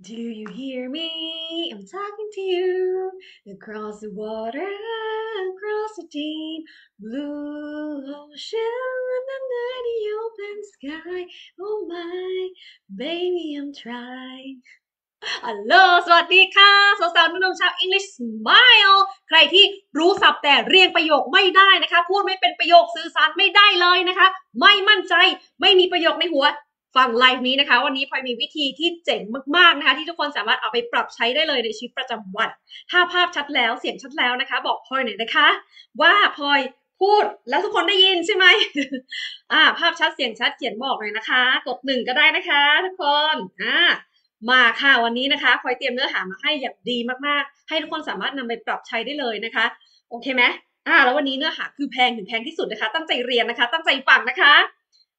Do you hear me? I'm talking to you across the water, across the deep blue ocean and the mighty open sky. Oh my baby, I'm trying. ฮัลโหลสวัสดีค่ะสาวๆนุ่นๆชาวอังกฤษ smile ใครที่รู้ศัพท์แต่เรียงประโยคไม่ได้นะคะ พูดไม่เป็นประโยคสื่อสาร ไม่ได้เลยนะคะ ไม่มั่นใจ ไม่มีประโยคในหัวฟังไลฟ์นี้นะคะ วันนี้พลอยมีวิธีที่เจ๋งมาก ๆนะคะ ที่ทุกคนสามารถเอาไปปรับใช้ได้เลยในชีวิตประจำวันถ้าภาพชัดแล้วเสียงชัดแล้วนะคะ บอกพลอยหน่อยนะคะ ว่าพลอยพูดแล้วทุกคนได้ยินใช่ไหมอ่า ภาพชัดเสียงชัดเขียนบอกหน่อยนะคะกดหนึ่งก็ได้นะคะ ทุกคนอ่ามาค่ะวันนี้นะคะพลอยเตรียมเนื้อหามาให้อย่างดีมากๆ ให้ทุกคนสามารถนำไปปรับใช้ได้เลยนะคะโอเคไหมอ่าแล้ววันนี้เนื้อหาคือแพงถึงแพงที่สุดนะคะ ตั้งใจเรียนนะคะ ตั้งใจฟังนะคะ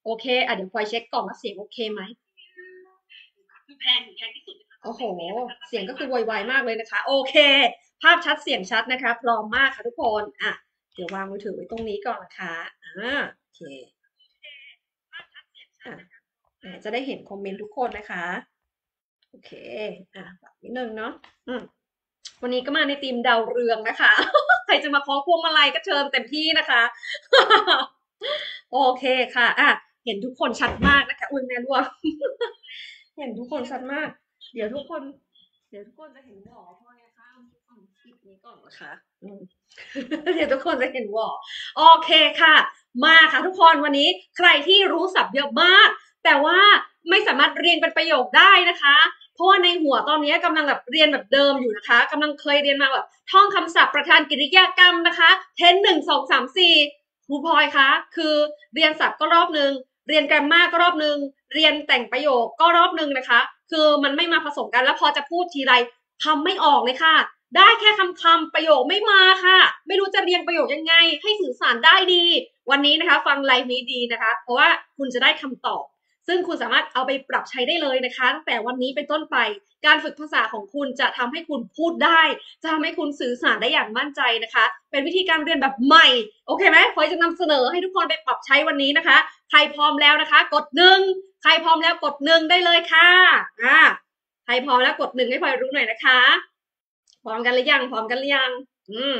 โอเค อ่ะเดี๋ยวพลอยเช็คก่อนว่าเสียงโอเคไหมแพงแพงที่สุดโอ้โหเสียงก็คือวอยวายมากเลยนะคะ โอเค ภาพชัดเสียงชัดนะคะ พร้อมมากค่ะทุกคน อ่ะ เดี๋ยววางมือถือไว้ตรงนี้ก่อนนะคะ อ่า โอเคอ่จะได้เห็นคอมเมนต์ทุกคนนะคะ โอเค อ่ะแบบนิดนึงเนาะ อืมวันนี้ก็มาในทีมดาวเรืองนะคะ ใครจะมาขอพวงมาลัยก็เชิญเต็มที่นะคะ โอเคค่ะ อ่ะห็นทุกคนชัดมากนะคะอุ้ยแม่รวงเห็นทุกคนชัดมาก เดี๋ยวทุกคนเดี๋ยวทุกคนจะเห็นหวอพ่อนะคะของคลิปนี้ก่อนนะคะเดี๋ยวทุกคนจะเห็นหวอโอเคค่ะ มาค่ะทุกคนวันนี้ ใครที่รู้ศัพท์เยอะมาก แต่ว่าไม่สามารถเรียนเป็นประโยคได้นะคะ เพราะว่าในหัวตอนนี้กำลังแบบเรียนแบบเดิมอยู่นะคะ กำลังเคยเรียนมาแบบท่องคำศัพท์ประธานกิริยากรรมนะคะ เทนหนึ่งสองสามสี่ครูพลอยคะคือเรียนศัพท์ก็รอบนึงเรียนแกรมมาก็รอบนึงเรียนแต่งประโยคก็รอบนึงนะคะ คือมันไม่มาผสมกัน แล้วพอจะพูดทีไรํำไม่ออกเลยค่ะ ได้แค่คำคำประโยคไม่มาค่ะ ไม่รู้จะเรียงประโยคยังไง ให้สื่อสารได้ดี วันนี้นะคะฟังไลฟ์นี้ดีนะคะ เพราะว่าคุณจะได้คำตอบซึ่งคุณสามารถเอาไปปรับใช้ได้เลยนะคะตั้งแต่วันนี้เป็นต้นไป การฝึกภาษาของคุณจะทำให้คุณพูดได้ จะทำให้คุณสื่อสารได้อย่างมั่นใจนะคะ เป็นวิธีการเรียนแบบใหม่ โอเคไหมพอยจะนำเสนอให้ทุกคนไปปรับใช้วันนี้นะคะ ใครพร้อมแล้วนะคะ กดหนึ่ง ใครพร้อมแล้วกดหนึ่งได้เลยค่ะ อ่าใครพร้อมแล้วกดหนึ่งให้พลอยรู้หน่อยนะคะ พร้อมกันหรือยัง พร้อมกันหรือยัง อืม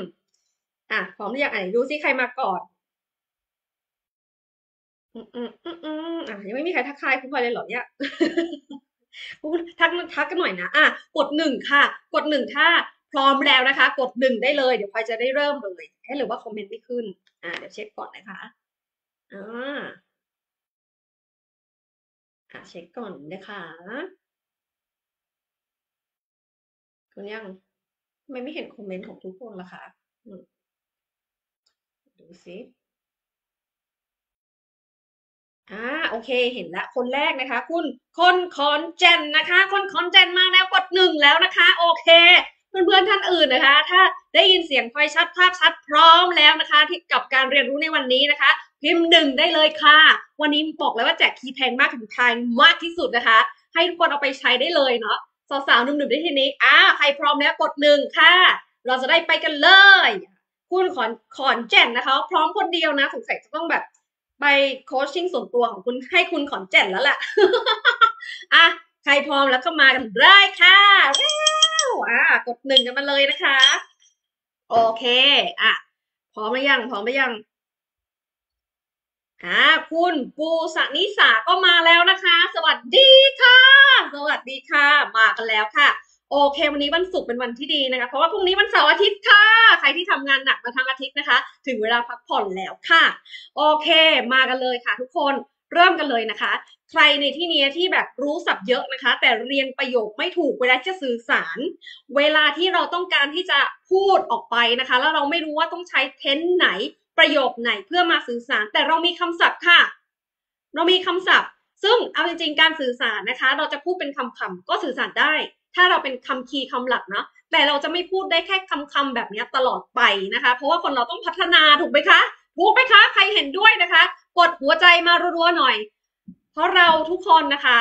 อ่ะ พร้อมหรือยังไหนดูซิใครมาก่อนอืมอืมอืมอ่ะยังไม่มีใครทักทายคุณพลอยเลยเหรอเนี่ยทักทักกันหน่อยนะอ่ะกดหนึ่งค่ะ กดหนึ่งถ้า พร้อมแล้วนะคะ กดหนึ่งได้เลยเดี๋ยวพลอยจะได้เริ่มเลยให้หรือว่าคอมเมนต์ไม่ขึ้น อ่าเดี๋ยว เช็คก่อนนะคะอ่าอ่าเช็คก่อนนะคะ คุณยังทำไมไม่เห็นคอมเมนต์ของทุกคนล่ะคะดูสิอ่าโอเคเห็นละคนแรกนะคะ คุณคนคอนเจนนะคะ คนคอนเจนมาแล้วกดหนึ่งแล้วนะคะโอเคเพื่อนเพื่อนท่านอื่นนะคะ ถ้าได้ยินเสียงไฟชัดภาพชัดพร้อมแล้วนะคะที่กับการเรียนรู้ในวันนี้นะคะ พิมพ์หนึ่งได้เลยค่ะ วันนี้บอกเลยว่าแจกคีย์แพงมากถึงแพงมากที่สุดนะคะ ให้ทุกคนเอาไปใช้ได้เลยเนาะสาวๆหนุ่มๆได้ที่นี้อ่าใครพร้อมแล้วกดหนึ่งค่ะ เราจะได้ไปกันเลย คุณขอนขอนแจ่นนะคะ พร้อมคนเดียวนะสงสัยจะต้องแบบไปโคชชิ่งส่วนตัวของคุณให้คุณขอนแจ่นแล้วล่ะอ่ะใครพร้อมแล้วก็มากันได้ค่ะอ่ะ กดหนึ่งกันมาเลยนะคะ โอเค อ่ะพร้อมหรือยัง พร้อมหรือยังอ่ะคุณปูสนิสาก็มาแล้วนะคะ สวัสดีค่ะ สวัสดีค่ะ มากันแล้วค่ะโอเค วันนี้วันศุกร์เป็นวันที่ดีนะคะ เพราะว่าพรุ่งนี้วันเสาร์อาทิตย์ค่ะใครที่ทำงานหนักมาทั้งอาทิตย์นะคะ ถึงเวลาพักผ่อนแล้วค่ะโอเค มากันเลยค่ะ ทุกคนเริ่มกันเลยนะคะ ใครในที่นี้ที่แบบรู้สับเยอะนะคะ แต่เรียงประโยคไม่ถูกเวลาจะสื่อสาร เวลาที่เราต้องการที่จะพูดออกไปนะคะ แล้วเราไม่รู้ว่าต้องใช้เทนไหนประโยคไหนเพื่อมาสื่อสาร แต่เรามีคำศัพท์ค่ะ เรามีคำศัพท์ ซึ่งเอาจริงๆการสื่อสารนะคะ เราจะพูดเป็นคำๆก็สื่อสารได้ถ้าเราเป็นคำคีย์คำหลักนะแต่เราจะไม่พูดได้แค่คำคำแบบนี้ตลอดไปนะคะ เพราะว่าคนเราต้องพัฒนาถูกไหมคะถูกไหมคะ ใครเห็นด้วยนะคะ กดหัวใจมารัวๆหน่อย เพราะเราทุกคนนะคะ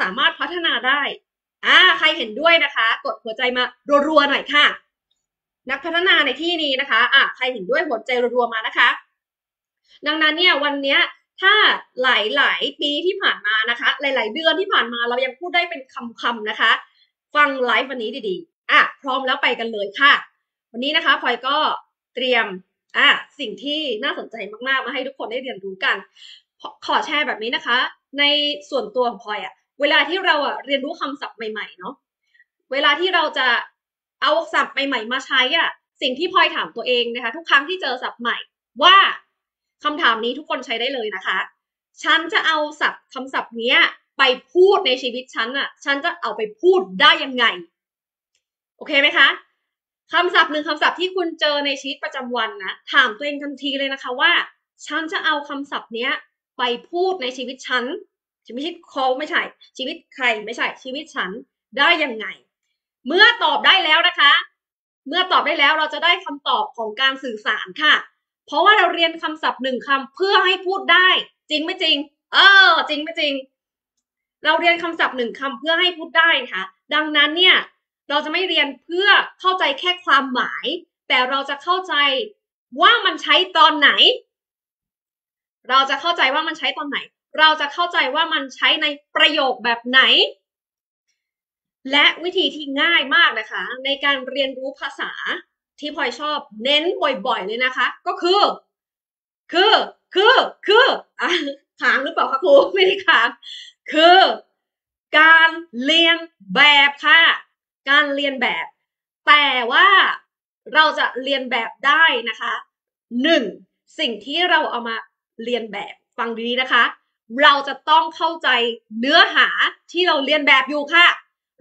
สามารถพัฒนาได้ อ่า ใครเห็นด้วยนะคะ กดหัวใจมารัวๆหน่อยค่ะ นักพัฒนาในที่นี้นะคะ อ่า ใครเห็นด้วยหัวใจรัวๆมานะคะ ดังนั้นเนี่ยวันเนี้ย ถ้าหลายๆปีที่ผ่านมานะคะ หลายๆเดือนที่ผ่านมาเรายังพูดได้เป็นคำๆนะคะฟังไลฟ์วันนี้ดีๆอ่ะพร้อมแล้วไปกันเลยค่ะ วันนี้นะคะพลอยก็เตรียมอ่ะสิ่งที่น่าสนใจมากๆ มาให้ทุกคนได้เรียนรู้กัน ขอแชร์แบบนี้นะคะ ในส่วนตัวของพลอยอะเวลาที่เราอะเรียนรู้คำศัพท์ใหม่ ๆ เนาะเวลาที่เราจะเอาศัพท์ใหม่ๆมาใช้อะสิ่งที่พลอยถามตัวเองนะคะ ทุกครั้งที่เจอศัพท์ใหม่ ว่าคำถามนี้ทุกคนใช้ได้เลยนะคะฉันจะเอาศัพท์คำศัพท์เนี้ยไปพูดในชีวิตฉันอะฉันจะเอาไปพูดได้ยังไง โอเคไหมคะคำศัพท์หนึ่งคำศัพท์ที่คุณเจอในชีวิตประจำวันนะ ถามตัวเองทันทีเลยนะคะว่า ฉันจะเอาคำศัพท์เนี้ย ไปพูดในชีวิตฉันชีวิตเขาไม่ใช่ ชีวิตใครไม่ใช่ ชีวิตฉันได้ยังไง เมื่อตอบได้แล้วนะคะ เมื่อตอบได้แล้วเราจะได้คำตอบของการสื่อสารค่ะ เพราะว่าเราเรียนคำศัพท์หนึ่งคำเพื่อให้พูดได้ จริงไม่จริง เออ จริงไม่จริงเราเรียนคำศัพท์หนึ่งคำเพื่อให้พูดได้ค่ะดังนั้นเนี่ย เราจะไม่เรียนเพื่อเข้าใจแค่ความหมาย แต่เราจะเข้าใจว่ามันใช้ตอนไหน เราจะเข้าใจว่ามันใช้ตอนไหน เราจะเข้าใจว่ามันใช้ในประโยคแบบไหน และวิธีที่ง่ายมากนะคะ ในการเรียนรู้ภาษาที่พลอยชอบเน้นบ่อยๆเลยนะคะ ก็คือคือคือคืออางหรือเปล่าคะครูไม่ได้คางคือการเรียนแบบค่ะ การเรียนแบบ แต่ว่าเราจะเรียนแบบได้นะคะหนึ่งสิ่งที่เราเอามาเรียนแบบฟังดีๆนะคะ เราจะต้องเข้าใจเนื้อหาที่เราเรียนแบบอยู่ค่ะ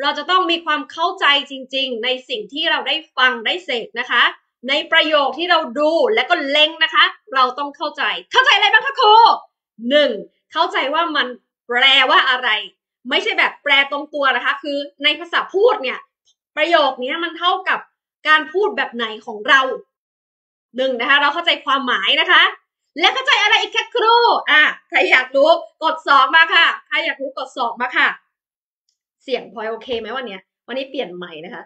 เราจะต้องมีความเข้าใจจริงๆ ในสิ่งที่เราได้ฟังได้เสพนะคะ ในประโยคที่เราดูและก็เล็งนะคะ เราต้องเข้าใจเข้าใจอะไรบ้างคะครูหนึ่งเข้าใจว่ามันแปลว่าอะไร ไม่ใช่แบบแปลตรงตัวนะคะ คือในภาษาพูดเนี่ย ประโยคนี้มันเท่ากับการพูดแบบไหนของเราหนึ่งนะคะ เราเข้าใจความหมายนะคะ และเข้าใจอะไรอีกแค่ครู่อ่ะใครอยากรู้กดสองมาค่ะใครอยากรู้กดสองมาค่ะ เสียงพลอยโอเคไหมวันนี้วันนี้เปลี่ยนใหม่นะคะ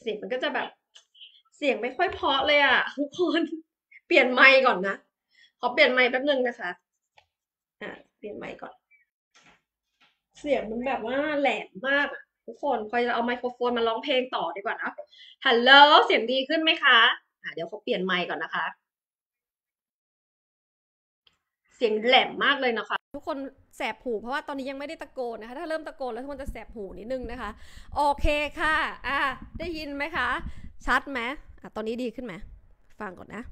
เสียงมันก็จะแบบ เสียงไม่ค่อยเพาะเลยอ่ะทุกคนเปลี่ยนไมค์ก่อนนะขอเปลี่ยนไมค์แป๊บนึงนะคะ อ่าเปลี่ยนไมค์ก่อน เสียงมันแบบว่าแหลมมากทุกคนคอจะเอาไมโครโฟนมาร้องเพลงต่อดีกว่านะ ฮัลโหล เสียงดีขึ้นไหมคะอ่ะ เดี๋ยวเขาเปลี่ยนไมค์ก่อนนะคะ เสียงแหลมมากเลยนะคะ ทุกคนแสบหูเพราะว่าตอนนี้ยังไม่ได้ตะโกนนะคะ ถ้าเริ่มตะโกนแล้วทุกคนจะแสบหูนิดนึงนะคะ โอเคค่ะ อ่า ได้ยินไหมคะ ชัดไหมอ่ะตอนนี้ดีขึ้นไหม ฟังก่อนนะ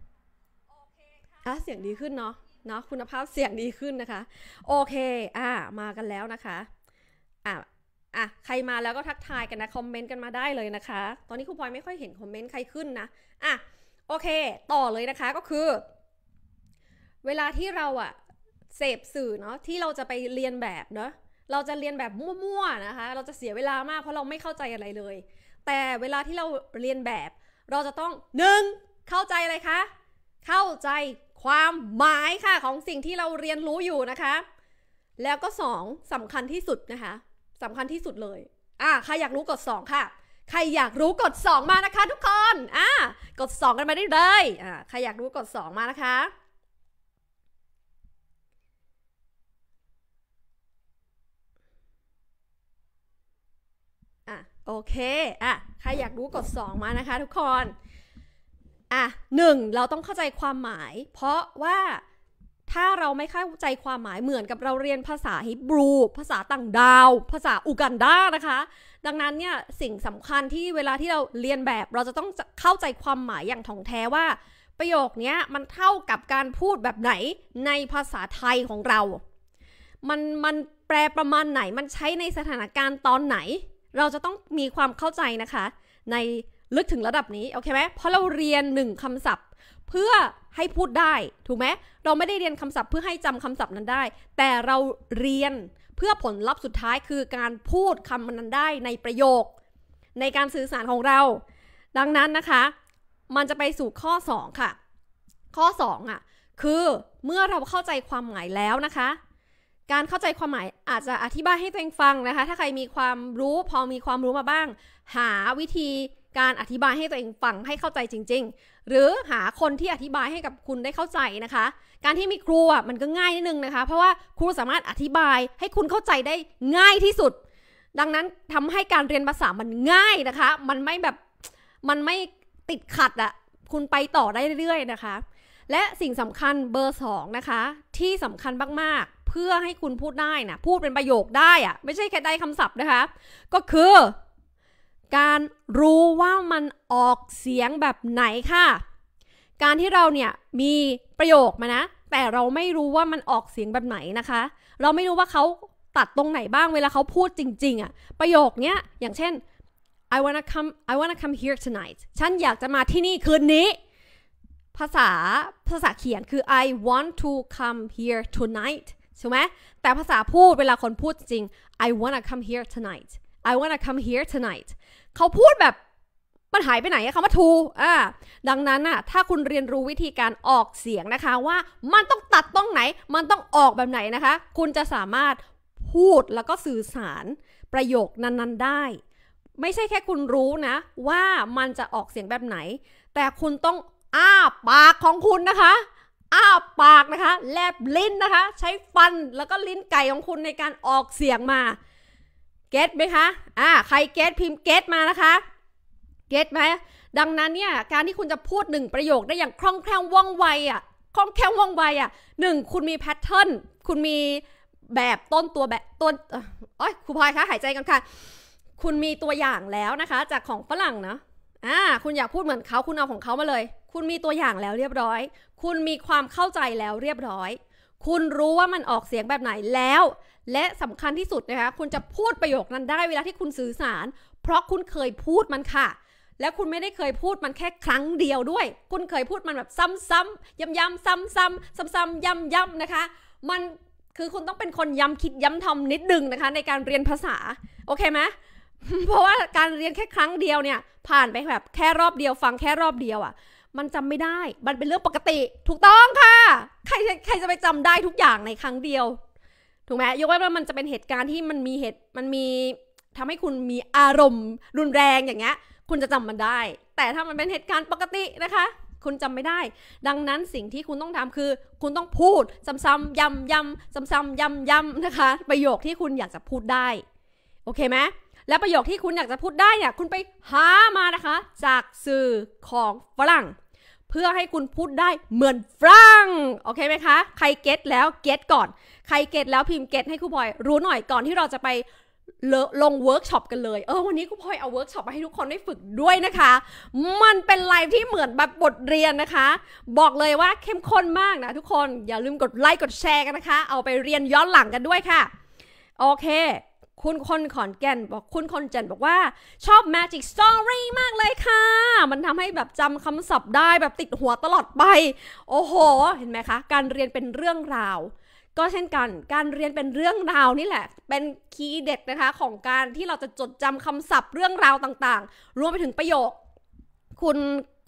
อ่ะเสียงดีขึ้นเนาะเนาะคุณภาพเสียงดีขึ้นนะคะ โอเคอ่ะมากันแล้วนะคะอ่ะอ่ะใครมาแล้วก็ทักทายกันนะ คอมเมนต์กันมาได้เลยนะคะ ตอนนี้ครูพลอยไม่ค่อยเห็นคอมเมนต์ใครขึ้นนะอ่ะโอเค ต่อเลยนะคะก็คือ เวลาที่เราอะเสพสื่อเนาะที่เราจะไปเรียนแบบเนาะเราจะเรียนแบบมั่วๆนะคะ เราจะเสียเวลามากเพราะเราไม่เข้าใจอะไรเลย แต่เวลาที่เราเรียนแบบ เราจะต้องหนึ่งเข้าใจอะไรคะเข้าใจความหมายค่ะของสิ่งที่เราเรียนรู้อยู่นะคะ แล้วก็2สำคัญที่สุดนะคะสำคัญที่สุดเลยอ่ะใครอยากรู้กด2ค่ะ ใครอยากรู้กด 2 มานะคะทุกคนอ่ะกด 2 กันมาได้เลยอ่ะใครอยากรู้กด 2 มานะคะโอเคอ่ะใครอยากรู้กด2มานะคะ ทุกคนอ่ะหนึ่งเราต้องเข้าใจความหมาย เพราะว่าถ้าเราไม่เข้าใจความหมายเหมือนกับเราเรียนภาษาฮิบรู ภาษาต่างดาวภาษาอูกันดานะคะ ดังนั้นเนี่ยสิ่งสำคัญที่เวลาที่เราเรียนแบบเราจะต้องเข้าใจความหมายอย่างถ่องแท้ว่า ประโยคนี้มันเท่ากับการพูดแบบไหนในภาษาไทยของเรามันมันแปลประมาณไหนมันใช้ในสถานการณ์ตอนไหน เราจะต้องมีความเข้าใจนะคะในลึกถึงระดับนี้โอเคไหม เพราะเราเรียนหนึ่งคำศัพท์เพื่อให้พูดได้ ถูกไหมเราไม่ได้เรียนคำศัพท์เพื่อให้จำคำศัพท์นั้นได้ แต่เราเรียนเพื่อผลลัพธ์สุดท้ายคือ การพูดคำนั้นได้ในประโยค ในการสื่อสารของเรา ดังนั้นนะคะ มันจะไปสู่ข้อ2ค่ะ ข้อ2อ่ะคือเมื่อเราเข้าใจความหมายแล้วนะคะ การเข้าใจความหมายอาจจะอธิบายให้ตัวเองฟังนะคะ ถ้าใครมีความรู้พอมีความรู้มาบ้าง หาวิธีการอธิบายให้ตัวเองฟังให้เข้าใจจริง ๆ หรือหาคนที่อธิบายให้กับคุณได้เข้าใจนะคะ การที่มีครูอ่ะมันก็ง่ายนิดนึงนะคะเพราะว่าครูสามารถอธิบายให้คุณเข้าใจได้ง่ายที่สุด ดังนั้นทำให้การเรียนภาษามันง่ายนะคะมันไม่แบบมันไม่ติดขัดอ่ะคุณไปต่อได้เรื่อยๆนะคะ และสิ่งสำคัญเบอร์2นะคะ ที่สำคัญมากๆเพื่อให้คุณพูดได้นะพูดเป็นประโยคได้อะไม่ใช่แค่ได้คำศัพท์นะคะก็คือการรู้ว่ามันออกเสียงแบบไหนค่ะ การที่เราเนี่ยมีประโยคมานะ แต่เราไม่รู้ว่ามันออกเสียงแบบไหนนะคะ เราไม่รู้ว่าเขาตัดตรงไหนบ้าง เวลาเขาพูดจริงๆอะประโยคเนี้ยอย่างเช่น I wanna come I wanna come here tonight ฉันอยากจะมาที่นี่คืนนี้ ภาษา ภาษาเขียนคือ I want to come here tonight ใช่ไหมแต่ภาษาพูดเวลาคนพูดจริง I wanna come here tonight I wanna come here tonight เขาพูดแบบมันหายไปไหนคำว่า to อ่า ดังนั้นอะถ้าคุณเรียนรู้วิธีการออกเสียงนะคะว่ามันต้องตัดต้องไหน มันต้องออกแบบไหนนะคะ คุณจะสามารถพูดแล้วก็สื่อสารประโยคนั้นๆได้ ไม่ใช่แค่คุณรู้นะว่ามันจะออกเสียงแบบไหน แต่คุณต้องอ้าปากของคุณนะคะอ้าปากนะคะแลบลิ้นนะคะ ใช้ฟันแล้วก็ลิ้นไก่ของคุณในการออกเสียงมาเก็ตไหมคะ อ่า ใครเก็ตพิมพ์เก็ตมานะคะ เก็ตไหมดังนั้นเนี่ย การที่คุณจะพูดหนึ่งประโยคได้อย่างคล่องแคล่วว่องไวอ่ะ คล่องแคล่วว่องไวอ่ะหนึ่งคุณมีแพทเทิร์น คุณมีแบบต้นตัวแบบต้นอ้อยครูพลอยคะ หายใจกันค่ะ คุณมีตัวอย่างแล้วนะคะ จากของฝรั่งเนาะอ่า คุณอยากพูดเหมือนเขาคุณเอาของเขามาเลย คุณมีตัวอย่างแล้วเรียบร้อย คุณมีความเข้าใจแล้วเรียบร้อย คุณรู้ว่ามันออกเสียงแบบไหนแล้วและสำคัญที่สุดนะคะคุณจะพูดประโยคนั้นได้เวลาที่คุณสื่อสาร เพราะคุณเคยพูดมันค่ะ และคุณไม่ได้เคยพูดมันแค่ครั้งเดียวด้วย คุณเคยพูดมันแบบซ้ำๆย้ำๆซ้ำๆซ้ำๆย้ำๆนะคะมันคือคุณต้องเป็นคนย้ำคิดย้ำทำนิดนึงนะคะ ในการเรียนภาษาโอเคไหมเพราะว่าการเรียนแค่ครั้งเดียวเนี่ย ผ่านไปแบบแค่รอบเดียว ฟังแค่รอบเดียวอะ่ะมันจำไม่ได้มันเป็นเรื่องปกติ ถูกต้องค่ะใครใครจะไปจำได้ทุกอย่างในครั้งเดียวถูกไหมยกเว้นว่ามันจะเป็นเหตุการณ์ที่มันมีเหตุมันมี ทำให้คุณมีอารมณ์รุนแรงอย่างเงี้ย คุณจะจำมันได้ แต่ถ้ามันเป็นเหตุการณ์ปกตินะคะ คุณจำไม่ได้ ดังนั้นสิ่งที่คุณต้องทำคือ คุณต้องพูดซ้ำๆย้ำยำซ้ำๆย้ำยำนะคะ ประโยคที่คุณอยากจะพูดได้ โอเคไหมและประโยคที่คุณอยากจะพูดได้เนี่ยคุณไปหามานะคะ จากสื่อของฝรั่ง เพื่อให้คุณพูดได้เหมือนฝรั่ง โอเคไหมคะ ใครเก็ตแล้วเก็ตก่อนใครเก็ตแล้วพิมพ์เก็ตให้ครูพลอยรู้หน่อยก่อนที่เราจะไป ลงเวิร์กช็อปกันเลยเออวันนี้ครูพลอยเอาเวิร์กช็อปมาให้ทุกคนได้ฝึกด้วยนะคะ มันเป็นไลฟ์ที่เหมือนแบบบทเรียนนะคะ บอกเลยว่าเข้มข้นมากนะทุกคนอย่าลืมกดไลค์กดแชร์กันนะคะ เอาไปเรียนย้อนหลังกันด้วยค่ะ โอเค คุณคนขอนแก่นบอกคุณคนจันบอกว่าชอบ Magic Story มากเลยค่ะ มันทำให้แบบจำคำศัพท์ได้แบบติดหัวตลอดไปโอ้โหเห็นไหมคะ การเรียนเป็นเรื่องราวก็เช่นกัน การเรียนเป็นเรื่องราวนี่แหละ เป็นคีย์เด็ดนะคะ ของการที่เราจะจดจำคำศัพท์เรื่องราวต่างๆ รวมไปถึงประโยค คุณ